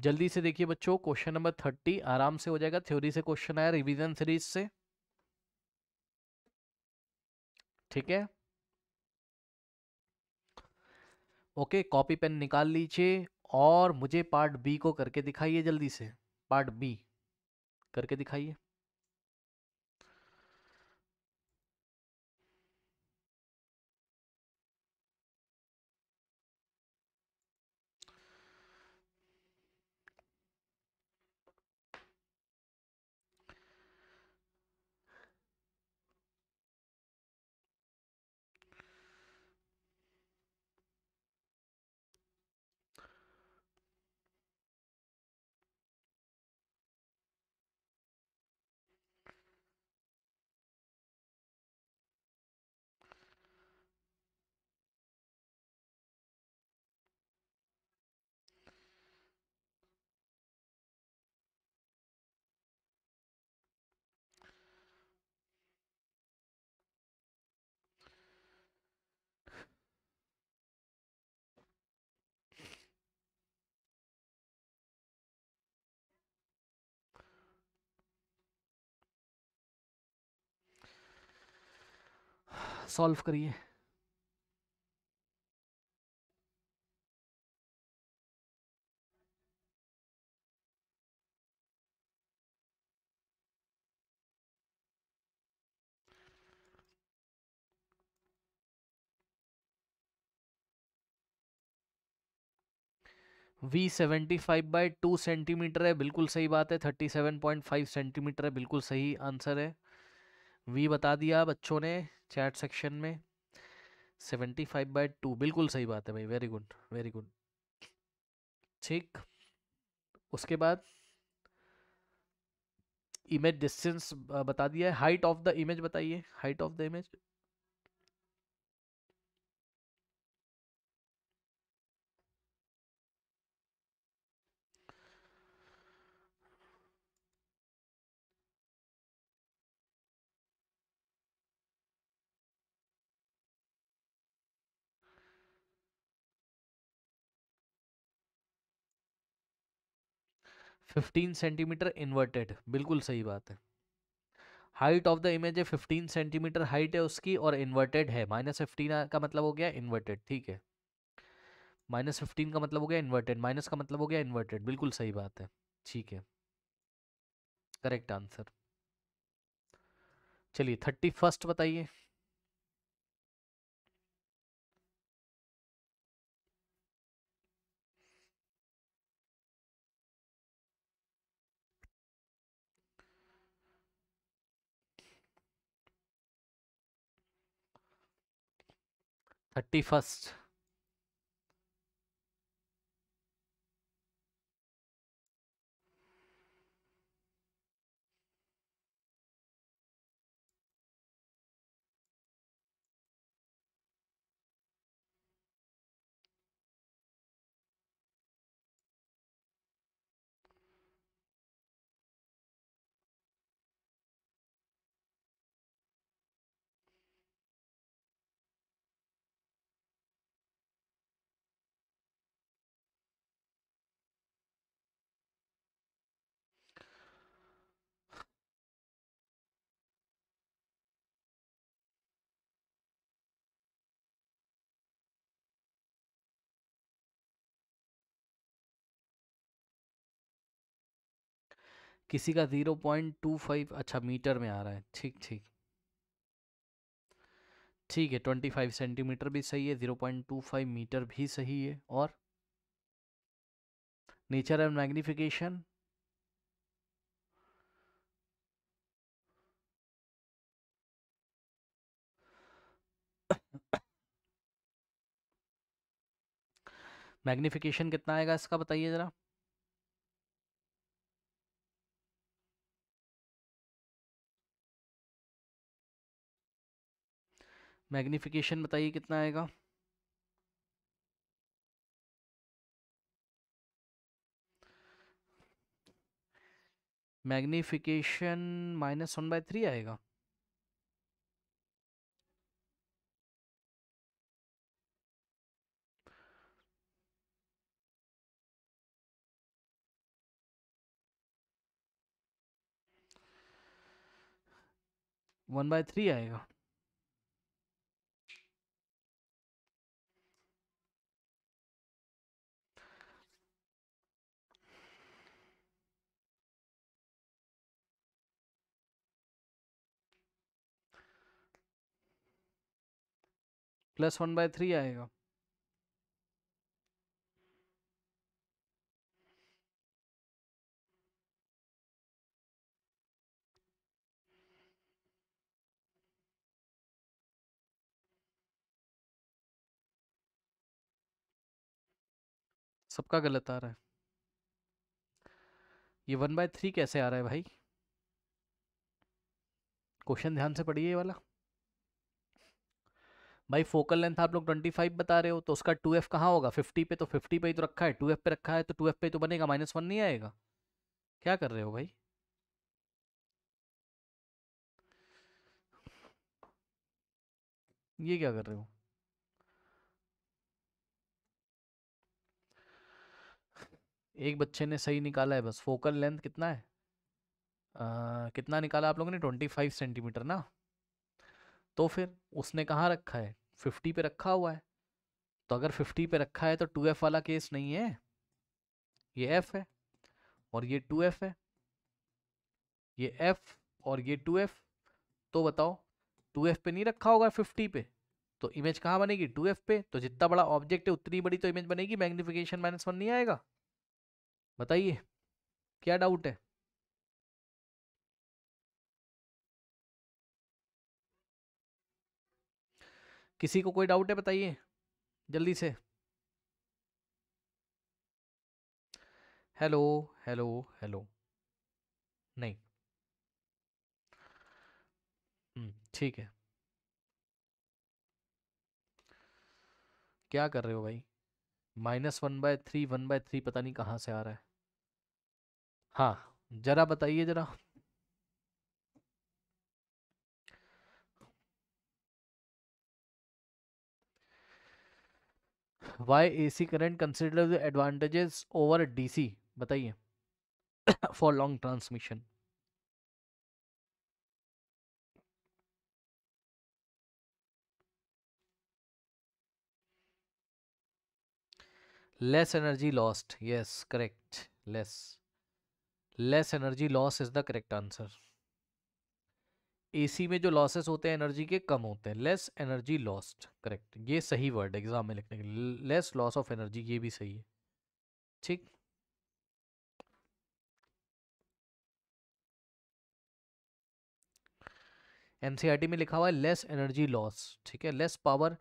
जल्दी से देखिए बच्चों क्वेश्चन नंबर थर्टी आराम से हो जाएगा थ्योरी से क्वेश्चन आया रिवीजन सीरीज से ठीक है ओके कॉपी पेन निकाल लीजिए और मुझे पार्ट बी को करके दिखाइए जल्दी से पार्ट बी करके दिखाइए सॉल्व करिए v seventy five by two centimetre है बिल्कुल सही बात है thirty seven point five centimetre है बिल्कुल सही आंसर है वी बता दिया बच्चों ने चैट सेक्शन में सेवेंटी फाइव बाई टू बिल्कुल सही बात है भाई वेरी गुड वेरी गुड ठीक उसके बाद इमेज डिस्टेंस बता दिया है हाइट ऑफ द इमेज बताइए height of the image fifteen centimetre inverted बिल्कुल सही बात है हाइट ऑफ द इमेज है फिफ्टीन सेंटीमीटर हाइट है उसकी और इन्वर्टेड है माइनस फिफ्टीन का मतलब हो गया इन्वर्टेड ठीक है माइनस फिफ्टीन का मतलब हो गया इन्वर्टेड माइनस का मतलब हो गया इन्वर्टेड बिल्कुल सही बात है ठीक है करेक्ट आंसर चलिए थर्टी फर्स्ट बताइए 31st किसी का ज़ीरो पॉइंट टू फाइव अच्छा मीटर में आ रहा है ठीक ठीक ठीक है ट्वेंटी फाइव सेंटीमीटर भी सही है zero point two five metre भी सही है और नेचर एंड मैग्निफिकेशन मैग्निफिकेशन कितना आएगा इसका बताइए ज़रा मैग्निफिकेशन बताइए कितना आएगा magnification minus one by three आएगा वन बाय थ्री आएगा प्लस वन बाय थ्री आएगा सबका गलत आ रहा है ये वन बाय थ्री कैसे आ रहा है भाई क्वेश्चन ध्यान से पढ़िए ये वाला भाई फोकल लेंथ आप लोग 25 बता रहे हो तो उसका 2f कहाँ होगा 50 पे तो 50 पे ही तो रखा है 2f पे रखा है तो 2f पे तो बनेगा माइनस वन नहीं आएगा क्या कर रहे हो भाई ये क्या कर रहे हो एक बच्चे ने सही निकाला है बस फोकल लेंथ कितना है आ, कितना निकाला आप लोगों ने ट्वेंटी फाइव सेंटीमीटर ना तो फिर उसने कहाँ रखा है फिफ्टी पे रखा हुआ है तो अगर फिफ्टी पे रखा है तो टू एफ वाला केस नहीं है ये एफ है और ये टू एफ है ये एफ और ये टू एफ तो बताओ टू एफ पे नहीं रखा होगा फिफ्टी पे तो इमेज कहाँ बनेगी टू एफ पे तो जितना बड़ा ऑब्जेक्ट है उतनी बड़ी तो इमेज बनेगी मैग्निफिकेशन माइनस वन नहीं आएगा बताइए क्या डाउट है किसी को कोई डाउट है बताइए जल्दी से हेलो हेलो हेलो नहीं हम्म, ठीक है क्या कर रहे हो भाई minus one by three one by three पता नहीं कहाँ से आ रहा है हाँ जरा बताइए जरा why A C current consider advantages over D C बताइए for long transmission less energy lost yes correct less less energy loss is the correct answer AC में जो लॉसेस होते हैं एनर्जी के कम होते हैं लेस एनर्जी लॉस्ट करेक्ट ये सही वर्ड एग्जाम में लिखने के लिए लेस लॉस ऑफ एनर्जी ये भी सही है ठीक एनसीईआरटी e में लिखा हुआ है लेस एनर्जी लॉस ठीक है लेस पावर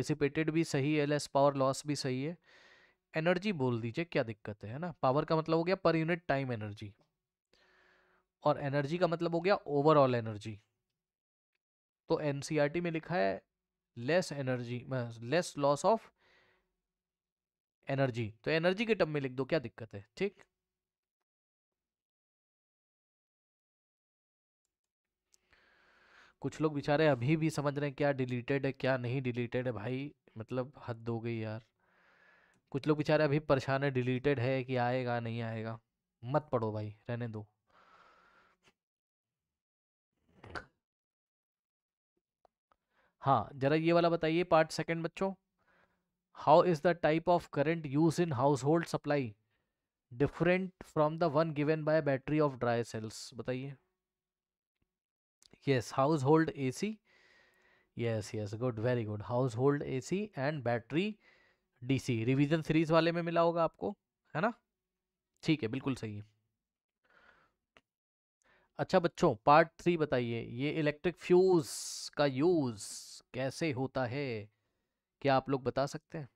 डिसिपेटेड भी सही है लेस पावर लॉस भी सही है एनर्जी बोल दीजिए क्या दिक्कत है ना पावर का मतलब हो गया पर यूनिट टाइम एनर्जी और एनर्जी का मतलब हो गया ओवरऑल एनर्जी तो एन e में लिखा है less energy less loss of energy तो एनर्जी के टर्म में लिख दो क्या दिक्कत है ठीक कुछ लोग बेचारे अभी भी समझ रहे हैं क्या डिलीटेड है क्या नहीं डिलीटेड है भाई मतलब हद हो गई यार कुछ लोग बेचारे अभी परेशान है डिलीटेड है कि आएगा नहीं आएगा मत पढ़ो भाई रहने दो हाँ जरा ये वाला बताइए पार्ट सेकंड बच्चों how is the type of current use in household supply different from the one given by battery of dry cells बताइए household A yes yes good very good household A and battery dc revision series वाले में मिला होगा आपको है ना ठीक है बिल्कुल सही है अच्छा बच्चों पार्ट थ्री बताइए ये इलेक्ट्रिक फ्यूज का यूज़ कैसे होता है क्या आप लोग बता सकते हैं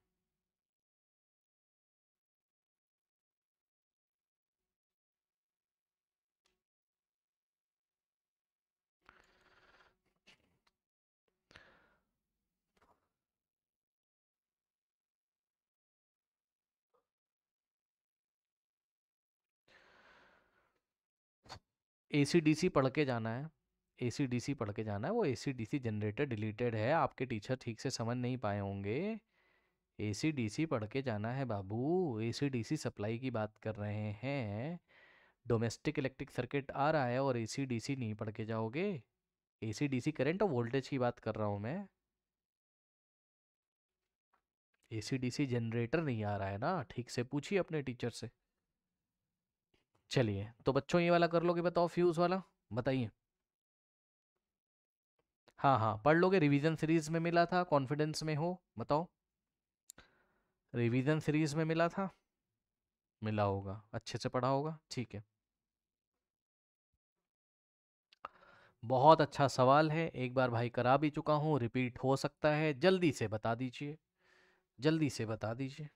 एसीडीसी डी सी पढ़ के जाना है ए सी डी सी पढ़ के जाना है वो A C D C generator deleted है आपके टीचर ठीक से समझ नहीं पाए होंगे ए सी डी सी पढ़ के जाना है बाबू ए सी डी सी सप्लाई की बात कर रहे हैं डोमेस्टिक इलेक्ट्रिक सर्किट आ रहा है और ए सी डी सी नहीं पढ़ के जाओगे A C D C current और वोल्टेज की बात कर रहा हूँ मैं ए सी डी सी जनरेटर नहीं आ रहा है ना ठीक से पूछिए अपने टीचर से चलिए तो बच्चों ये वाला कर लोगे बताओ फ्यूज़ वाला बताइए हाँ हाँ पढ़ लोगे रिवीजन सीरीज में मिला था कॉन्फिडेंस में हो बताओ रिवीजन सीरीज में मिला था मिला होगा अच्छे से पढ़ा होगा ठीक है बहुत अच्छा सवाल है एक बार भाई करा भी चुका हूँ रिपीट हो सकता है जल्दी से बता दीजिए जल्दी से बता दीजिए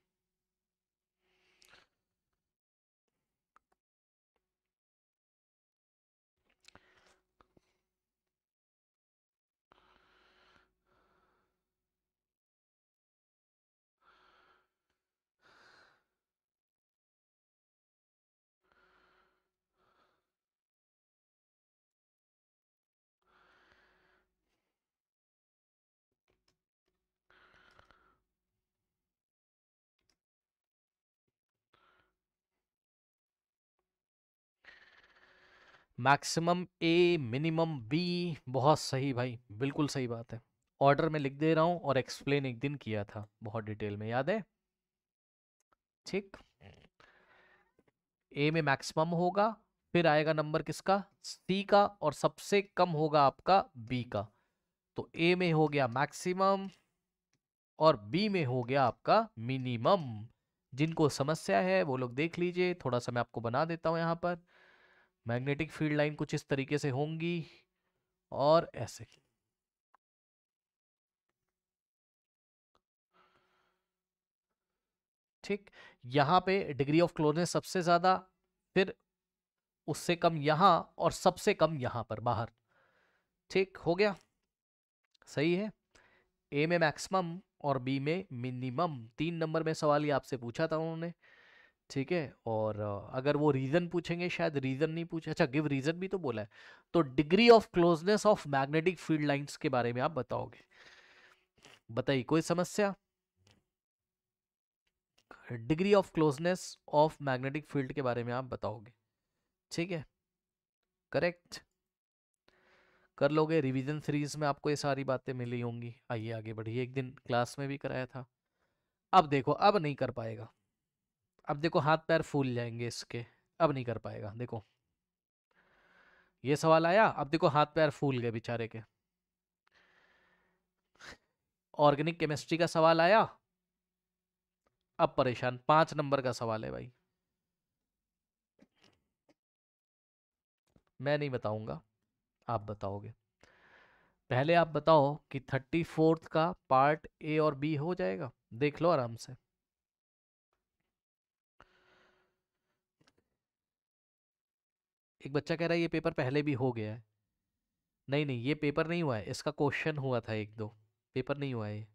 मैक्सिमम ए मिनिमम बी बहुत सही भाई बिल्कुल सही बात है ऑर्डर में लिख दे रहा हूँ और एक्सप्लेन एक दिन किया था बहुत डिटेल में याद है ठीक ए में मैक्सिमम होगा फिर आएगा नंबर किसका सी का और सबसे कम होगा आपका बी का तो ए में हो गया मैक्सिमम और बी में हो गया आपका मिनिमम जिनको समस्या है वो लोग देख लीजिए थोड़ा सा मैं आपको बना देता हूँ यहाँ पर मैग्नेटिक फील्ड लाइन कुछ इस तरीके से होंगी और ऐसे ठीक यहां पे डिग्री ऑफ क्लोजनेस सबसे ज़्यादा फिर उससे कम यहां और सबसे कम यहां पर बाहर ठीक हो गया सही है ए में मैक्सिमम और बी में मिनिमम तीन नंबर में सवाल ये आपसे पूछा था उन्होंने ठीक है और अगर वो रीज़न पूछेंगे शायद रीज़न नहीं पूछे अच्छा गिव रीज़न भी तो बोला है तो degree of closeness of magnetic field lines के बारे में आप बताओगे बताइए कोई समस्या degree of closeness of magnetic field के बारे में आप बताओगे ठीक है करेक्ट कर लोगे रिवीजन सीरीज में आपको ये सारी बातें मिली होंगी आइए आगे बढ़िए एक दिन क्लास में भी कराया था अब देखो अब नहीं कर पाएगा अब देखो हाथ पैर फूल जाएंगे इसके अब नहीं कर पाएगा देखो ये सवाल आया अब देखो हाथ पैर फूल गए बेचारे के ऑर्गेनिक केमिस्ट्री का सवाल आया अब परेशान पांच नंबर का सवाल है भाई मैं नहीं बताऊंगा आप बताओगे पहले आप बताओ कि थर्टी फोर्थ का पार्ट ए और बी हो जाएगा देख लो आराम से एक बच्चा कह रहा है ये पेपर पहले भी हो गया है नहीं नहीं ये पेपर नहीं हुआ है इसका क्वेश्चन हुआ था एक दो पेपर नहीं हुआ है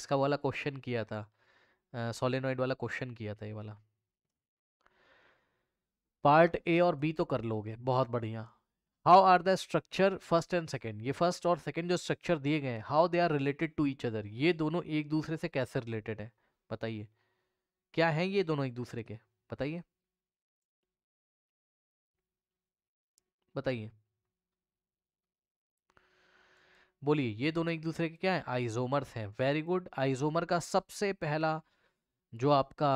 इसका वाला क्वेश्चन किया था सोलिनोइड वाला क्वेश्चन किया था ये वाला पार्ट ए और बी तो कर लोगे बहुत बढ़िया how are the structure first and second ये फर्स्ट और सेकेंड जो स्ट्रक्चर दिए गए हैं how they are related to each other ये दोनों एक दूसरे से कैसे रिलेटेड है बताइए क्या हैं ये दोनों एक दूसरे के बताइए बताइए बोलिए ये दोनों एक दूसरे के क्या है आइजोमर्स हैं वेरी गुड आइजोमर का सबसे पहला जो आपका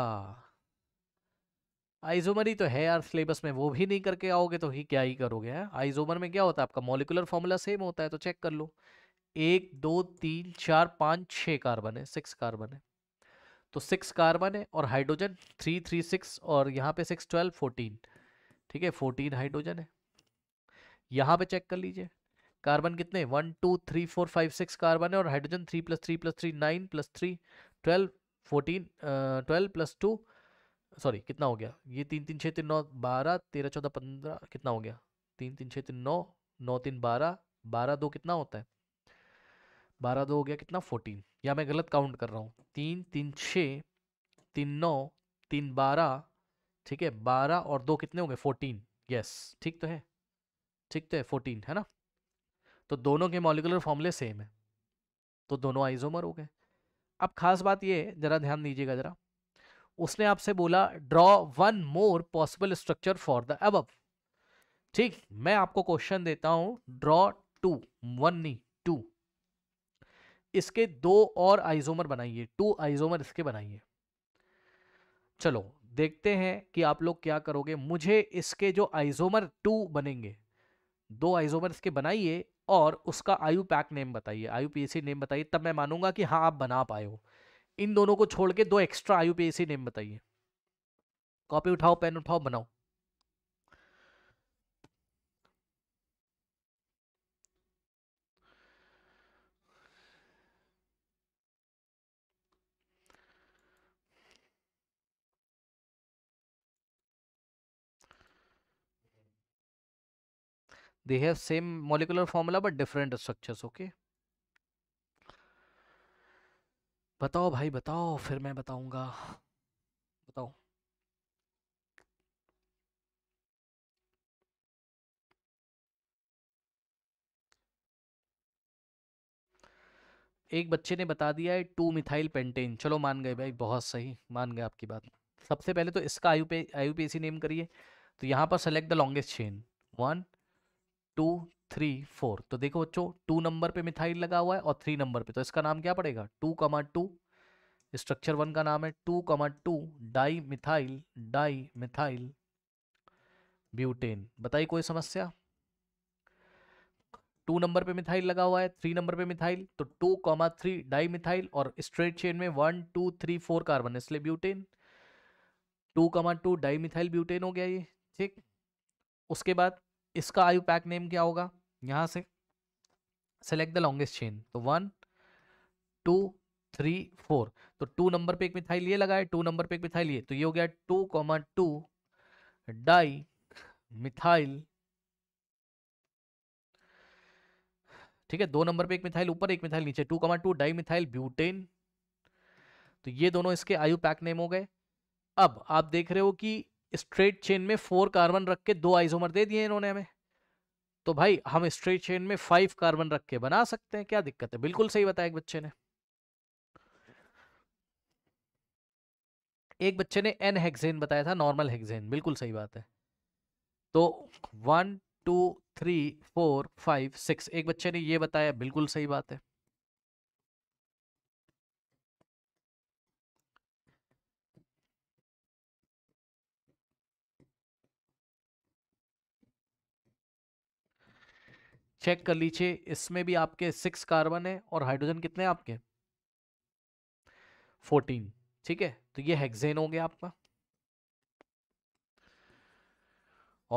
आइजोमर ही तो है यार सिलेबस में वो भी नहीं करके आओगे तो ही क्या ही करोगे है आइजोमर में क्या होता है आपका मोलिकुलर फॉर्मूला सेम होता है तो चेक कर लो एक दो तीन चार पाँच छः कार्बन है सिक्स कार्बन है तो सिक्स कार्बन है और हाइड्रोजन थ्री थ्री सिक्स और यहाँ पे सिक्स ट्वेल्व फोर्टीन ठीक है फोर्टीन हाइड्रोजन है यहाँ पे चेक कर लीजिए कार्बन कितने one two three four five six carbon है और hydrogen three plus three plus three nine plus three twelve fourteen twelve plus two sorry कितना हो गया ये तीन तीन छः तीन नौ बारह तेरह चौदह पंद्रह कितना हो गया तीन तीन छः तीन नौ नौ तीन बारह बारह दो कितना होता है बारह दो हो गया कितना फोर्टीन या मैं गलत काउंट कर रहा हूँ तीन तीन छः तीन नौ तीन बारह ठीक है बारह और दो कितने होंगे फोर्टीन यस ठीक तो है ठीक तो है फोर्टीन है ना तो दोनों के मॉलिकुलर फॉर्मूले सेम है तो दोनों आइजोमर हो गए अब खास बात ये जरा ध्यान दीजिएगा जरा उसने आपसे बोला draw one more possible structure for the अब ठीक मैं आपको क्वेश्चन देता हूं ड्रॉ टू वन नी टू इसके दो और आइजोमर बनाइए टू आइजोमर इसके बनाइए चलो देखते हैं कि आप लोग क्या करोगे मुझे इसके जो आइजोमर टू बनेंगे दो आइसोमर्स के बनाइए और उसका आयु पैक नेम बताइए आयु पी नेम बताइए तब मैं मानूंगा कि हाँ आप बना पाए हो इन दोनों को छोड़ के दो एक्स्ट्रा आयु पी नेम बताइए कॉपी उठाओ पेन उठाओ बनाओ they have same molecular formula but different structures okay बताओ भाई बताओ फिर मैं बताऊंगा बताओ एक बच्चे ने बता दिया है टू मिथाइल पेंटेन चलो मान गए भाई बहुत सही मान गए आपकी बात सबसे पहले तो इसका आयु पे आयु नेम करिए तो यहाँ पर select the longest chain one two three four तो देखो बच्चों टू नंबर पे मिथाइल लगा हुआ है और थ्री नंबर पे तो इसका नाम क्या पड़ेगा to comma to structure one का नाम है two comma two dimethyl dimethyl butane बताइए कोई समस्या टू नंबर पे मिथाइल लगा हुआ है थ्री नंबर पे मिथाइल तो two comma three dimethyl और स्ट्रेट चेन में one two three four carbon इसलिए butane two comma two dimethyl butane हो गया ये ठीक उसके बाद इसका आयु पैक नेम क्या होगा यहां से सेलेक्ट द लॉन्गेस्ट चेन तो वन टू थ्री फोर तो टू नंबर पे एक मिथाइल ये लगाए टू नंबर पे एक मिथाइल ये तो ये हो गया two comma two dimethyl ठीक है दो नंबर पे एक मिथाइल ऊपर एक मिथाइल नीचे two comma two dimethyl butane तो ये दोनों इसके आयु पैक नेम हो गए अब आप देख रहे हो कि स्ट्रेट चेन में फोर कार्बन रख के दो आइसोमर दे दिए इन्होंने हमें तो भाई हम स्ट्रेट चेन में फाइव कार्बन रख के बना सकते हैं क्या दिक्कत है बिल्कुल सही बताया एक बच्चे ने एक बच्चे ने एन हेक्सेन बताया था नॉर्मल हेक्सेन बिल्कुल सही बात है तो one two three four five six एक बच्चे ने ये बताया बिल्कुल सही बात है चेक कर लीजिए इसमें भी आपके सिक्स कार्बन है और हाइड्रोजन कितने आपके फोर्टीन ठीक है तो ये हेक्सेन हो गया आपका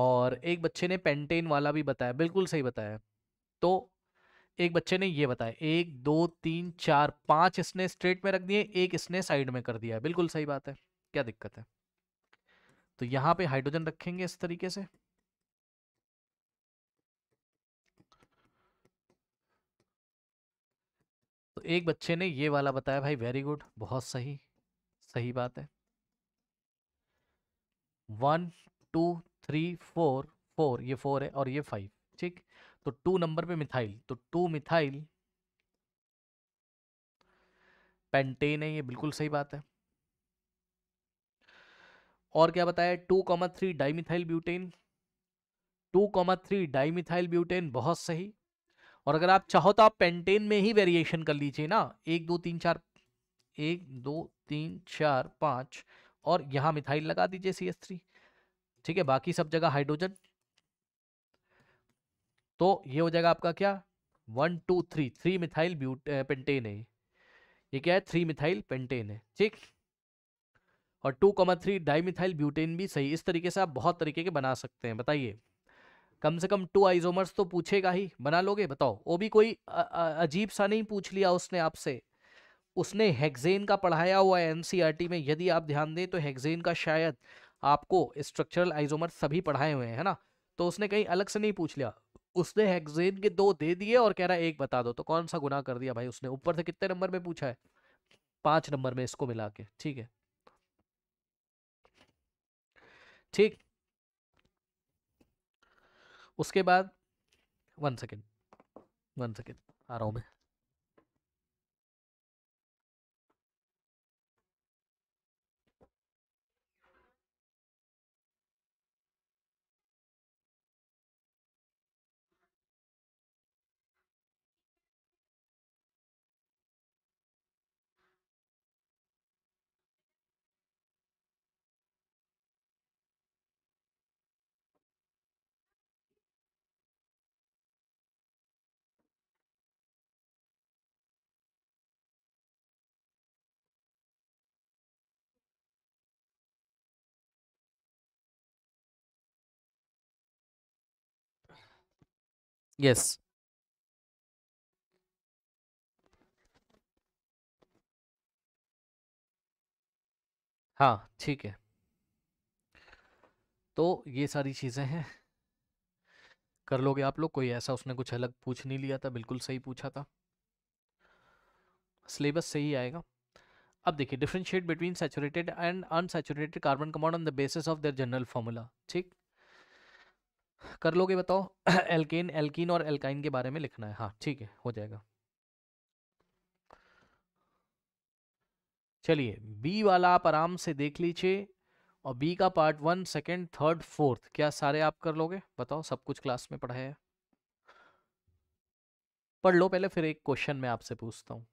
और एक बच्चे ने पेंटेन वाला भी बताया बिल्कुल सही बताया तो एक बच्चे ने ये बताया एक दो तीन चार पांच इसने स्ट्रेट में रख दिए एक इसने साइड में कर दिया बिल्कुल सही बात है क्या दिक्कत है तो यहाँ पे हाइड्रोजन रखेंगे इस तरीके से तो एक बच्चे ने ये वाला बताया भाई वेरी गुड बहुत सही सही बात है one two three four four ये फोर है और ये फाइव ठीक तो टू नंबर पे मिथाइल तो टू मिथाइल पेंटेन है ये बिल्कुल सही बात है और क्या बताया two comma three dimethyl butane two comma three dimethyl butane बहुत सही और अगर आप चाहो तो आप पेंटेन में ही वेरिएशन कर लीजिए ना एक दो तीन चार एक दो तीन चार पाँच और यहाँ मिथाइल लगा दीजिए सी एस थ्री ठीक है बाकी सब जगह हाइड्रोजन तो ये हो जाएगा आपका क्या one two three three methyl but pentane है ये क्या है थ्री मिथाइल पेंटेन है ठीक और two comma three dimethyl butane भी सही इस तरीके से आप बहुत तरीके के बना सकते हैं बताइए कम से कम टू आइजोमर्स तो पूछेगा ही बना लोगे बताओ वो भी कोई अजीब सा नहीं पूछ लिया उसने आपसे उसने हेक्सेन का पढ़ाया हुआ है एनसीईआरटी में यदि आप ध्यान दें तो हेक्सेन का शायद आपको स्ट्रक्चरल आइजोमर सभी पढ़ाए हुए हैं ना तो उसने कहीं अलग से नहीं पूछ लिया उसने हेक्सेन के दो दे दिए और कह रहा है एक बता दो तो कौन सा गुना कर दिया भाई उसने ऊपर से कितने नंबर में पूछा है पांच नंबर में इसको मिला के ठीक है ठीक उसके बाद वन सेकेंड वन सेकेंड आ रहा हूँ मैं Yes. हाँ ठीक है तो ये सारी चीज़ें हैं कर लोगे आप लोग कोई ऐसा उसने कुछ अलग पूछ नहीं लिया था बिल्कुल सही पूछा था सिलेबस सही आएगा अब देखिए differentiate between saturated and unsaturated carbon compound on the basis of their general formula ठीक कर लोगे बताओ एल्केन एल्किन और एल्काइन के बारे में लिखना है हाँ ठीक है हो जाएगा चलिए बी वाला आप आराम से देख लीजिए और बी का part one second third fourth क्या सारे आप कर लोगे बताओ सब कुछ क्लास में पढ़ाया है पढ़ लो पहले फिर एक क्वेश्चन मैं आपसे पूछता हूँ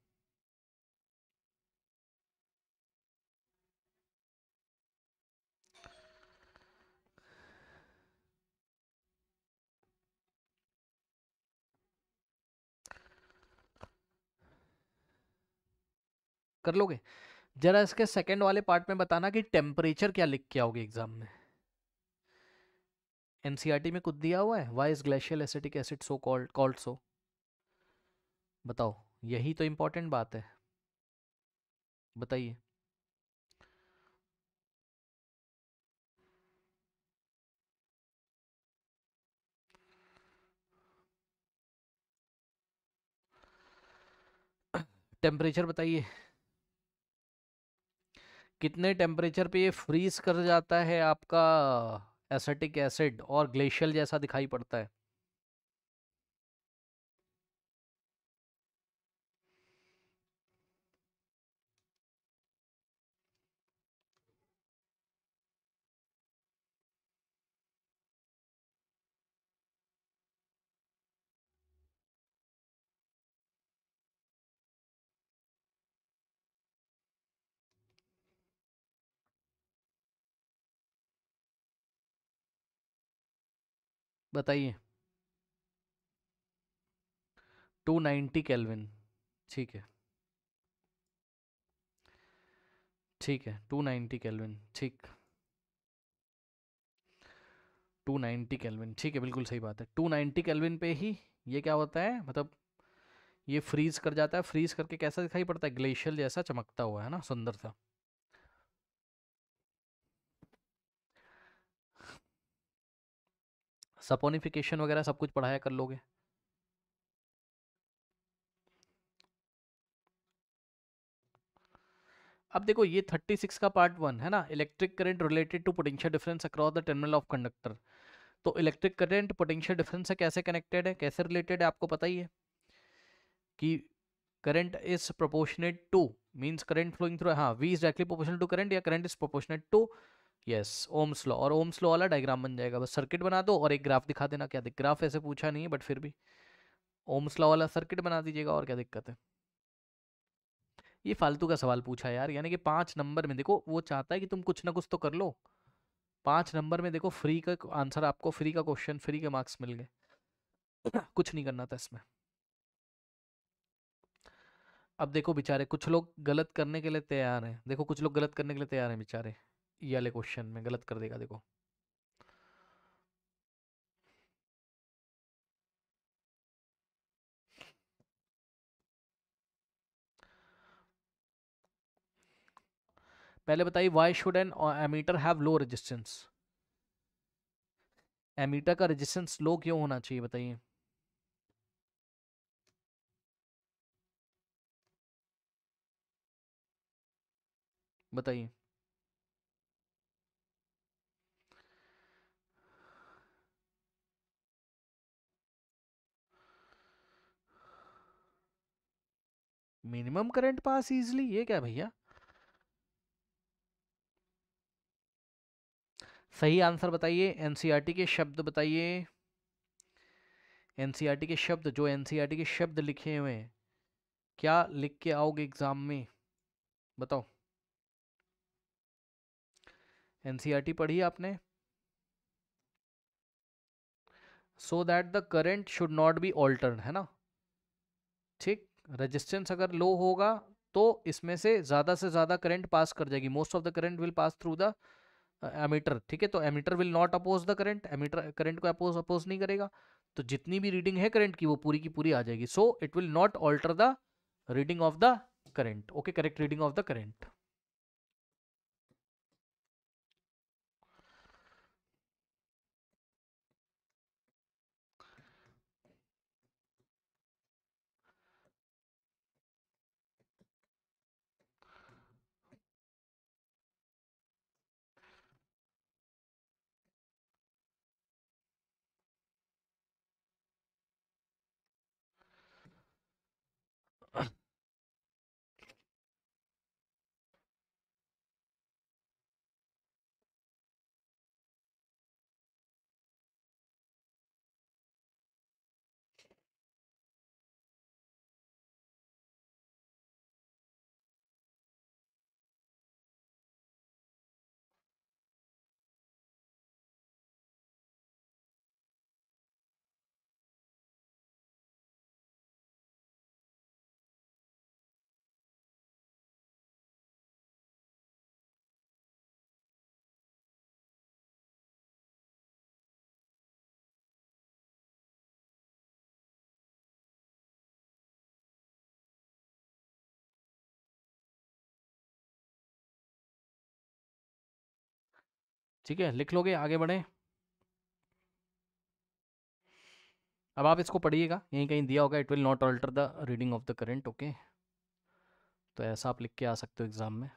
कर लोगे जरा इसके सेकेंड वाले पार्ट में बताना कि टेम्परेचर क्या लिख के आओगे एग्जाम में एनसीईआरटी e में कुछ दिया हुआ है why is glacial acetic acid so called called so बताओ यही तो इंपॉर्टेंट बात है बताइए टेम्परेचर बताइए कितने टेम्परेचर पे ये फ्रीज कर जाता है आपका एसेटिक एसिड और ग्लेशियल जैसा दिखाई पड़ता है बताइए 290 केल्विन ठीक है ठीक है 290 केल्विन ठीक 290 केल्विन ठीक है बिल्कुल सही बात है 290 नाइन्टी केल्विन पे ही ये क्या होता है मतलब ये फ्रीज कर जाता है फ्रीज करके कैसा दिखाई पड़ता है ग्लेशियर जैसा चमकता हुआ है ना सुंदर सा सपोनिफिकेशन वगैरह सब कुछ पढ़ाया कर लोगे अब देखो ये 36 का पार्ट वन है ना electric current related to potential difference across the terminal of conductor तो इलेक्ट्रिक करंट पोटेंशियल डिफरेंस से कैसे कनेक्टेड है कैसे रिलेटेड है आपको पता ही है कि current is proportionate to means current flowing through हाँ V is directly proportional to current या current is proportionate to yes Ohm's law और ओम्स लॉ वाला डायग्राम बन जाएगा बस सर्किट बना दो और एक ग्राफ दिखा देना क्या दिख ग्राफ ऐसे पूछा नहीं है बट फिर भी ओम्स लॉ वाला सर्किट बना दीजिएगा और क्या दिक्कत है ये फालतू का सवाल पूछा यार यानी कि पांच नंबर में देखो वो चाहता है कि तुम कुछ ना कुछ तो कर लो पांच नंबर में देखो फ्री का आंसर आपको फ्री का क्वेश्चन फ्री के मार्क्स मिल गए कुछ नहीं करना था इसमें अब देखो बेचारे कुछ लोग गलत करने के लिए तैयार हैं देखो कुछ लोग गलत करने के लिए तैयार हैं बेचारे ये वाले क्वेश्चन में गलत कर देगा देखो पहले बताइए why should an ammeter have low resistance ammeter का रेजिस्टेंस लो क्यों होना चाहिए बताइए बताइए मिनिमम करंट पास इजली ये क्या भैया सही आंसर बताइए एनसीईआरटी के शब्द बताइए एनसीईआरटी के शब्द जो एनसीईआरटी के शब्द लिखे हुए हैं क्या लिख के आओगे एग्जाम में बताओ एनसीईआरटी पढ़ी आपने so that the current should not be altered है ना ठीक रेजिस्टेंस अगर लो होगा तो इसमें से ज़्यादा से ज़्यादा करंट पास कर जाएगी most of the current will pass through the ammeter ठीक है तो ammeter will not oppose the current ammeter current को अपोज अपोज नहीं करेगा तो जितनी भी रीडिंग है करंट की वो पूरी की पूरी आ जाएगी so it will not alter the reading of the current okay correct reading of the current ठीक है लिख लोगे आगे बढ़ें अब आप इसको पढ़िएगा यहीं कहीं दिया होगा it will not alter the reading of the current okay तो ऐसा आप लिख के आ सकते हो एग्ज़ाम में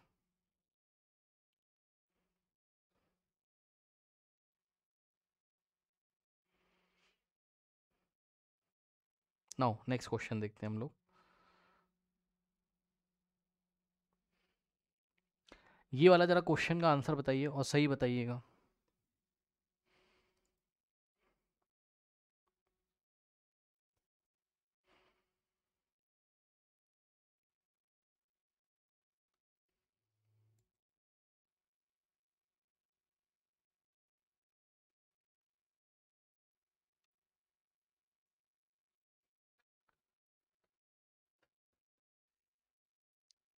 नाउ नेक्स्ट क्वेश्चन देखते हैं हम लोग ये वाला ज़रा क्वेश्चन का आंसर बताइए और सही बताइएगा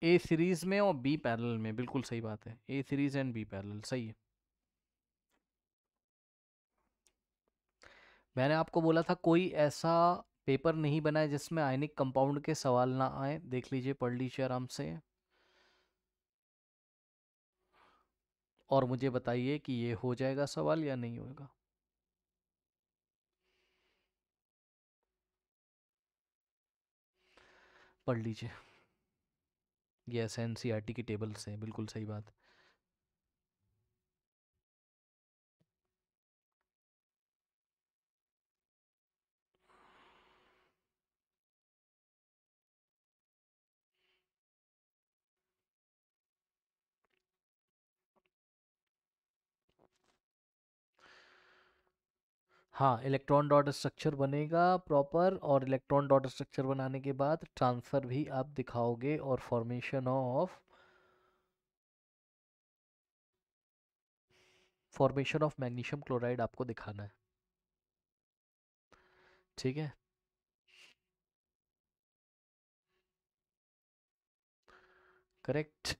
ए सीरीज़ में और बी पैरेलल में बिल्कुल सही बात है A series and B parallel सही है मैंने आपको बोला था कोई ऐसा पेपर नहीं बना है जिसमें आयनिक कंपाउंड के सवाल ना आए देख लीजिए पढ़ लीजिए आराम से और मुझे बताइए कि ये हो जाएगा सवाल या नहीं होगा पढ़ लीजिए yes N C R T की टेबल्स हैं बिल्कुल सही बात हाँ इलेक्ट्रॉन डॉट स्ट्रक्चर बनेगा प्रॉपर और इलेक्ट्रॉन डॉट स्ट्रक्चर बनाने के बाद ट्रांसफ़र भी आप दिखाओगे और formation of formation of magnesium chloride आपको दिखाना है ठीक है करेक्ट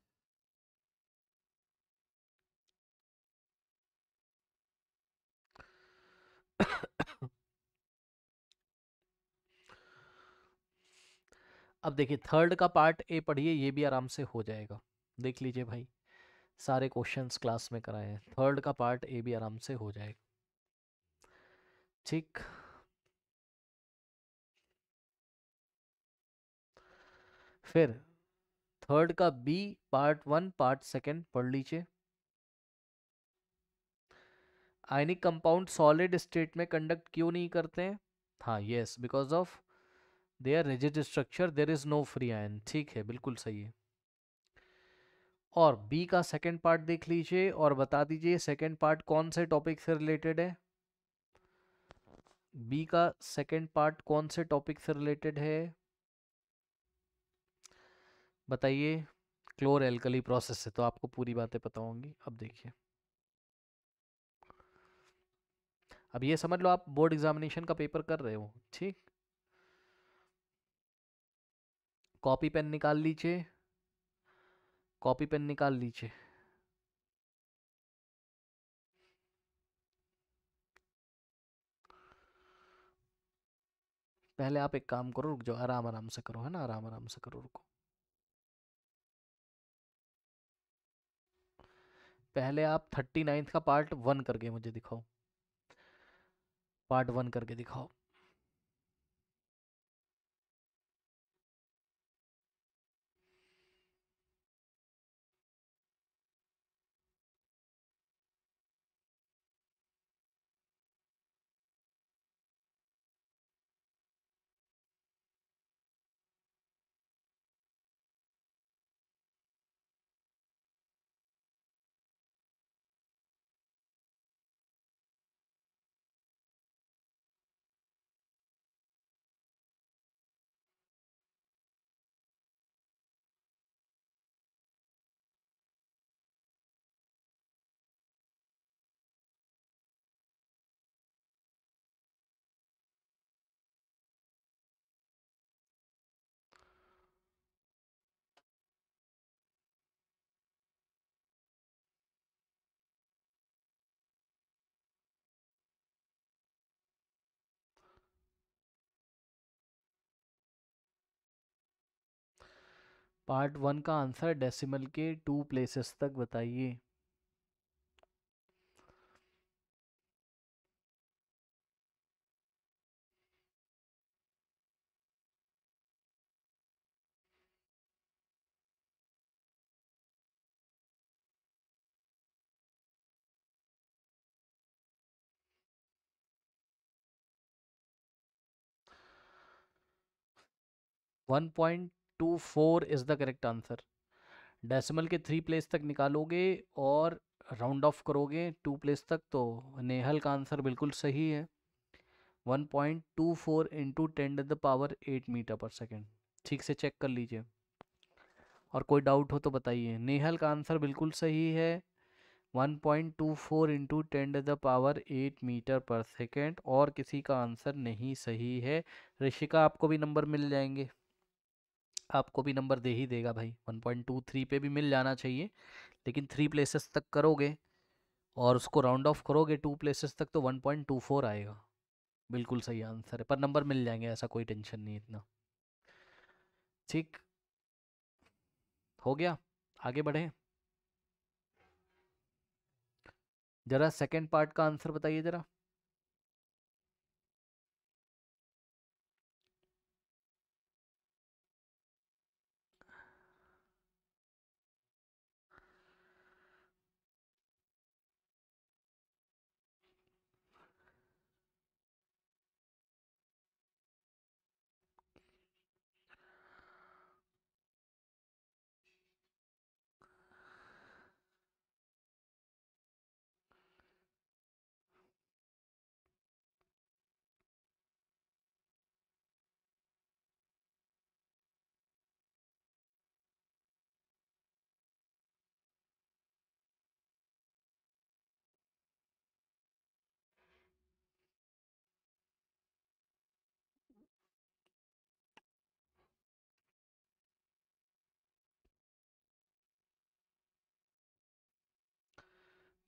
अब देखिए थर्ड का पार्ट ए पढ़िए ये भी आराम से हो जाएगा देख लीजिए भाई सारे क्वेश्चंस क्लास में कराए हैं थर्ड का पार्ट ए भी आराम से हो जाएगा ठीक फिर थर्ड का B part one part second पढ़ लीजिए आयनिक कंपाउंड सॉलिड स्टेट में कंडक्ट क्यों नहीं करते हैं हाँ yes because of their rigid structure there is no free ion ठीक है बिल्कुल सही है और बी का सेकेंड पार्ट देख लीजिए और बता दीजिए सेकेंड पार्ट कौन से टॉपिक से रिलेटेड है बी का सेकेंड पार्ट कौन से टॉपिक से रिलेटेड है बताइए क्लोर एल्कली प्रोसेस से तो आपको पूरी बातें पता होंगी अब देखिए अब ये समझ लो आप बोर्ड एग्जामिनेशन का पेपर कर रहे हो ठीक कॉपी पेन निकाल लीजिए कॉपी पेन निकाल लीजिए पहले आप एक काम करो रुक जाओ आराम आराम से करो है ना आराम आराम से करो रुको पहले आप थर्टी नाइन्थ का पार्ट वन करके मुझे दिखाओ पार्ट वन करके दिखाओ पार्ट वन का आंसर डेसिमल के टू प्लेसेस तक बताइए one point two four is the correct answer decimal के थ्री प्लेस तक निकालोगे और राउंड ऑफ करोगे टू प्लेस तक तो नेहल का आंसर बिल्कुल सही है one point two four into ten the power eight meter per second ठीक से चेक कर लीजिए और कोई डाउट हो तो बताइए नेहल का आंसर बिल्कुल सही है one point two four into ten the power eight meter per second और किसी का आंसर नहीं सही है ऋषिका आपको भी नंबर मिल जाएंगे आपको भी नंबर दे ही देगा भाई वन पॉइंट टू थ्री पे भी मिल जाना चाहिए लेकिन थ्री प्लेसेस तक करोगे और उसको राउंड ऑफ करोगे टू प्लेसेस तक तो वन पॉइंट टू फोर आएगा बिल्कुल सही आंसर है पर नंबर मिल जाएंगे ऐसा कोई टेंशन नहीं इतना ठीक हो गया आगे बढ़े जरा सेकेंड पार्ट का आंसर बताइए जरा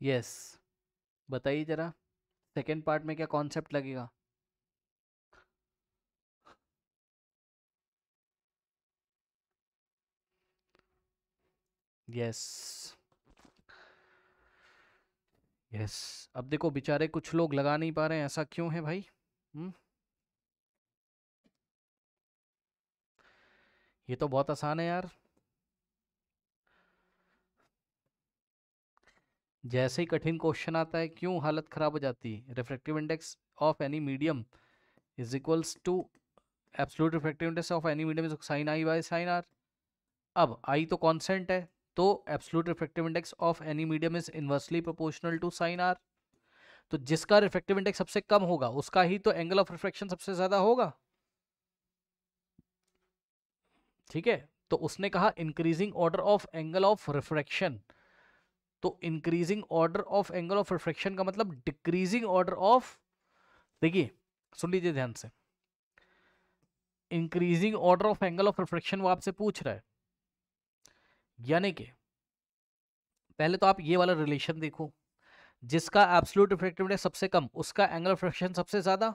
यस बताइए ज़रा सेकेंड पार्ट में क्या कॉन्सेप्ट लगेगा यस यस अब देखो बेचारे कुछ लोग लगा नहीं पा रहे हैं ऐसा क्यों है भाई हम्म ये तो बहुत आसान है यार जैसे ही कठिन क्वेश्चन आता है क्यों हालत ख़राब हो जाती है refractive index of any medium is equals to absolute refractive index of any medium is sine i by sine r अब आई तो कॉन्सेंट है तो absolute refractive index of any medium is inversely proportional to sine r तो जिसका refractive index सबसे कम होगा उसका ही तो एंगल ऑफ रिफ्रेक्शन सबसे ज़्यादा होगा ठीक है तो उसने कहा increasing order of angle of refraction तो increasing order of angle of reflection का मतलब डिक्रीजिंग ऑर्डर ऑफ देखिए सुन लीजिए ध्यान से increasing order of angle of reflection वो आपसे पूछ रहा है यानी कि पहले तो आप ये वाला रिलेशन देखो जिसका एब्सोल्यूट रिफ्लेक्टिविटी सबसे कम उसका एंगल ऑफ रिफ्लेक्शन सबसे ज़्यादा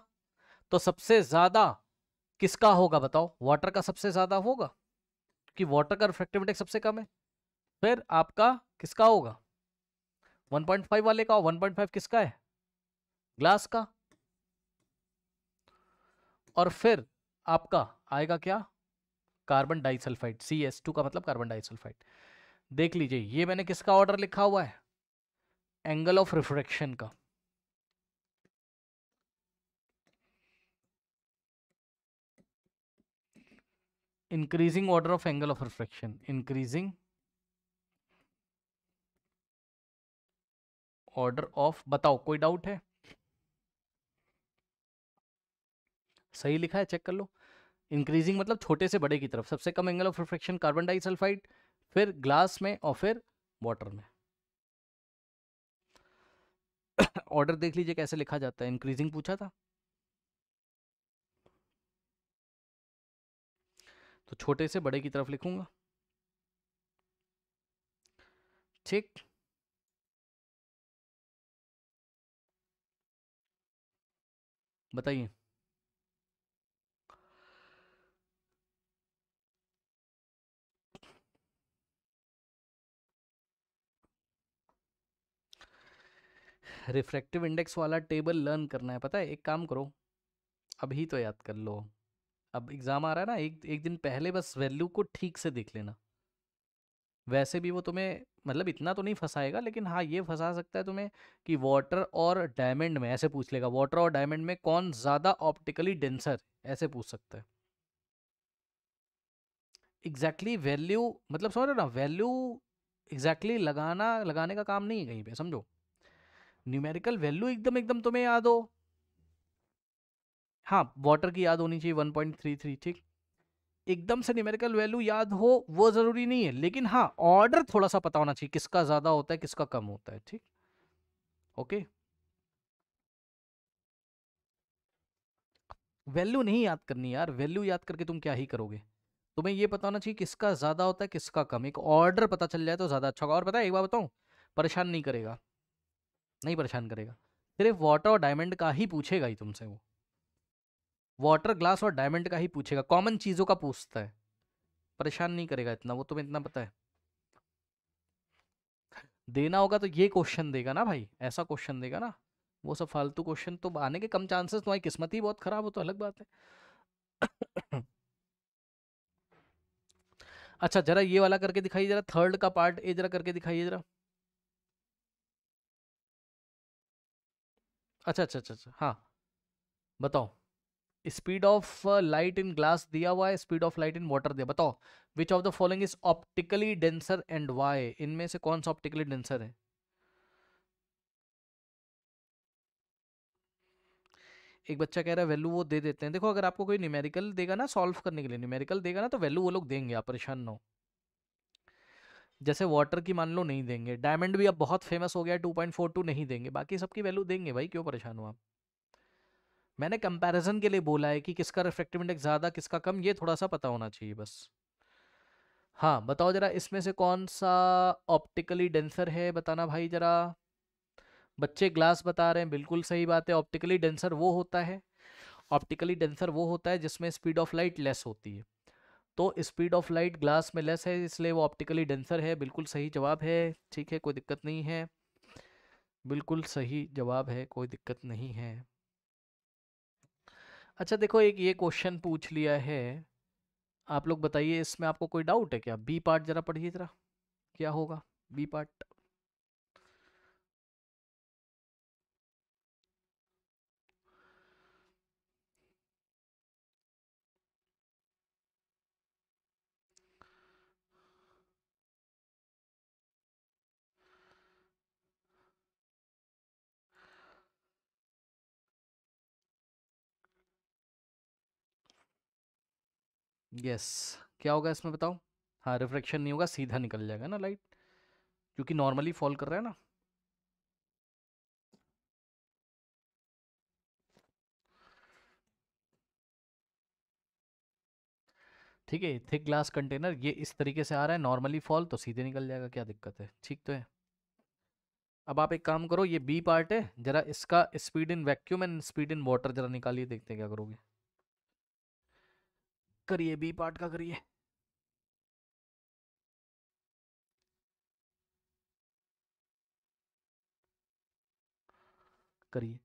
तो सबसे ज़्यादा किसका होगा बताओ वाटर का सबसे ज़्यादा होगा कि वाटर का रिफ्लेक्टिव इंडेक्स सबसे कम है फिर आपका किसका होगा 1.5 वाले का 1.5 किसका है ग्लास का और फिर आपका आएगा क्या carbon disulphide C S two का मतलब कार्बन डाइसल्फाइड देख लीजिए ये मैंने किसका ऑर्डर लिखा हुआ है एंगल ऑफ रिफ्रेक्शन का increasing order of angle of refraction increasing order of बताओ कोई डाउट है सही लिखा है चेक कर लो इंक्रीजिंग मतलब छोटे से बड़े की तरफ सबसे कम angle of reflection carbon disulphide फिर ग्लास में और फिर वाटर में ऑर्डर देख लीजिए कैसे लिखा जाता है इंक्रीजिंग पूछा था तो छोटे से बड़े की तरफ लिखूंगा ठीक बताइए रिफ्रैक्टिव इंडेक्स वाला टेबल लर्न करना है पता है एक काम करो अभी तो याद कर लो अब एग्ज़ाम आ रहा है ना एक एक दिन पहले बस वैल्यू को ठीक से देख लेना वैसे भी वो तुम्हें मतलब इतना तो नहीं फंसाएगा लेकिन हाँ ये फंसा सकता है तुम्हें कि वाटर और डायमंड में ऐसे पूछ लेगा वाटर और डायमंड में कौन ज़्यादा ऑप्टिकली डेंसर ऐसे पूछ सकता है एग्जैक्टली exactly वैल्यू मतलब समझ रहे ना वैल्यू एग्जैक्टली exactly लगाना लगाने का काम नहीं है कहीं पे समझो न्यूमेरिकल वैल्यू एकदम एकदम तुम्हें याद हो हाँ वाटर की याद होनी चाहिए वन पॉइंट थ्री थ्री ठीक एकदम से न्यूमेरिकल वैल्यू याद हो वो ज़रूरी नहीं है लेकिन हाँ ऑर्डर थोड़ा सा पता होना चाहिए किसका ज़्यादा होता है किसका कम होता है ठीक ओके वैल्यू नहीं याद करनी यार वैल्यू याद करके तुम क्या ही करोगे तुम्हें ये पता होना चाहिए किसका ज़्यादा होता है किसका कम एक ऑर्डर पता चल जाए तो ज़्यादा अच्छा होगा और पता है एक बार बताऊं परेशान नहीं करेगा नहीं परेशान करेगा सिर्फ वाटर और डायमंड का ही पूछेगा ही तुमसे वो वाटर ग्लास और डायमंड का ही पूछेगा कॉमन चीज़ों का पूछता है परेशान नहीं करेगा इतना वो तुम्हें इतना पता है देना होगा तो ये क्वेश्चन देगा ना भाई ऐसा क्वेश्चन देगा ना वो सब फालतू क्वेश्चन तो आने के कम चांसेस तुम्हारी किस्मत ही बहुत खराब हो तो अलग बात है अच्छा जरा ये वाला करके दिखाइए जरा थर्ड का पार्ट ए जरा करके दिखाइए जरा अच्छा अच्छा अच्छा अच्छा हाँ बताओ speed of light in glass दिया हुआ है speed of light in water दिया बताओ which of the following is optically denser and why इनमें से कौन सा ऑप्टिकली डेंसर है एक बच्चा कह रहा है वैल्यू वो दे देते हैं देखो अगर आपको कोई न्यूमेरिकल देगा ना सॉल्व करने के लिए न्यूमेरिकल देगा ना तो वैल्यू वो लोग देंगे आप परेशान ना हो जैसे वाटर की मान लो नहीं देंगे डायमंड भी अब बहुत फेमस हो गया टू पॉइंट फोर टू नहीं देंगे बाकी सबकी वैल्यू देंगे भाई क्यों परेशान हो आप मैंने कंपैरिजन के लिए बोला है कि किसका रिफ्रैक्टिव इंडेक्स ज़्यादा किसका कम ये थोड़ा सा पता होना चाहिए बस हाँ बताओ ज़रा इसमें से कौन सा ऑप्टिकली डेंसर है बताना भाई ज़रा बच्चे ग्लास बता रहे हैं बिल्कुल सही बात है ऑप्टिकली डेंसर वो होता है ऑप्टिकली डेंसर वो होता है जिसमें स्पीड ऑफ लाइट लेस होती है तो स्पीड ऑफ लाइट ग्लास में लेस है इसलिए वो ऑप्टिकली डेंसर है बिल्कुल सही जवाब है ठीक है कोई दिक्कत नहीं है बिल्कुल सही जवाब है कोई दिक्कत नहीं है अच्छा देखो एक ये क्वेश्चन पूछ लिया है आप लोग बताइए इसमें आपको कोई डाउट है क्या बी पार्ट जरा पढ़िए जरा क्या होगा बी पार्ट यस yes. क्या होगा इसमें बताओ हाँ रिफ्रैक्शन नहीं होगा सीधा निकल जाएगा ना लाइट क्योंकि नॉर्मली फॉल कर रहा है ना ठीक है थिक ग्लास कंटेनर ये इस तरीके से आ रहा है नॉर्मली फॉल तो सीधे निकल जाएगा क्या दिक्कत है ठीक तो है अब आप एक काम करो ये बी पार्ट है ज़रा इसका speed in vacuum and speed in water ज़रा निकालिए देखते हैं क्या करोगे करिए बी पार्ट का करिए करिए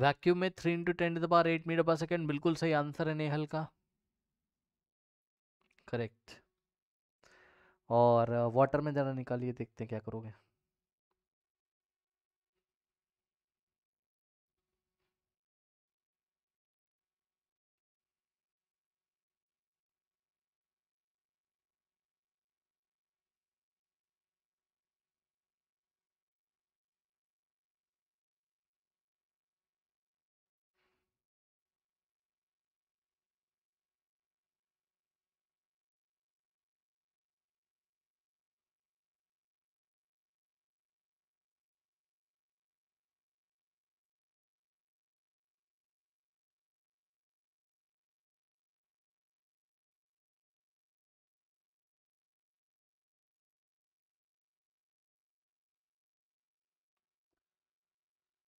वैक्यूम में three into ten the power eight meter per second बिल्कुल सही आंसर है नेहल का करेक्ट और वाटर uh, में ज़रा निकालिए देखते हैं क्या करोगे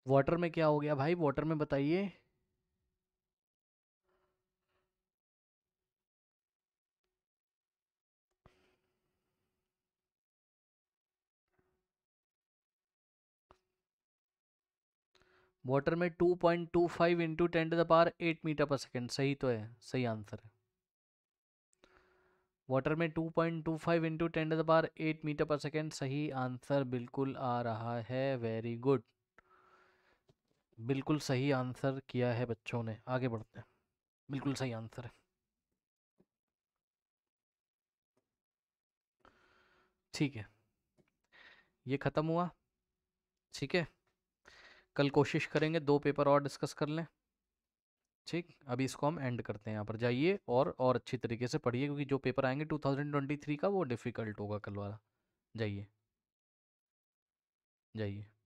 वाटर में क्या हो गया भाई वाटर में बताइए वाटर में 2.25 point two five into ten to the eight meter per second सही तो है सही आंसर है वाटर में 2.25 point two five into ten to the eight meter per second सही आंसर बिल्कुल आ रहा है वेरी गुड बिल्कुल सही आंसर किया है बच्चों ने आगे बढ़ते हैं बिल्कुल सही आंसर है ठीक है ये ख़त्म हुआ ठीक है कल कोशिश करेंगे दो पेपर और डिस्कस कर लें ठीक अभी इसको हम एंड करते हैं यहाँ पर जाइए और और अच्छी तरीके से पढ़िए क्योंकि जो पेपर आएंगे 2023 का वो डिफ़िकल्ट होगा कल वाला जाइए जाइए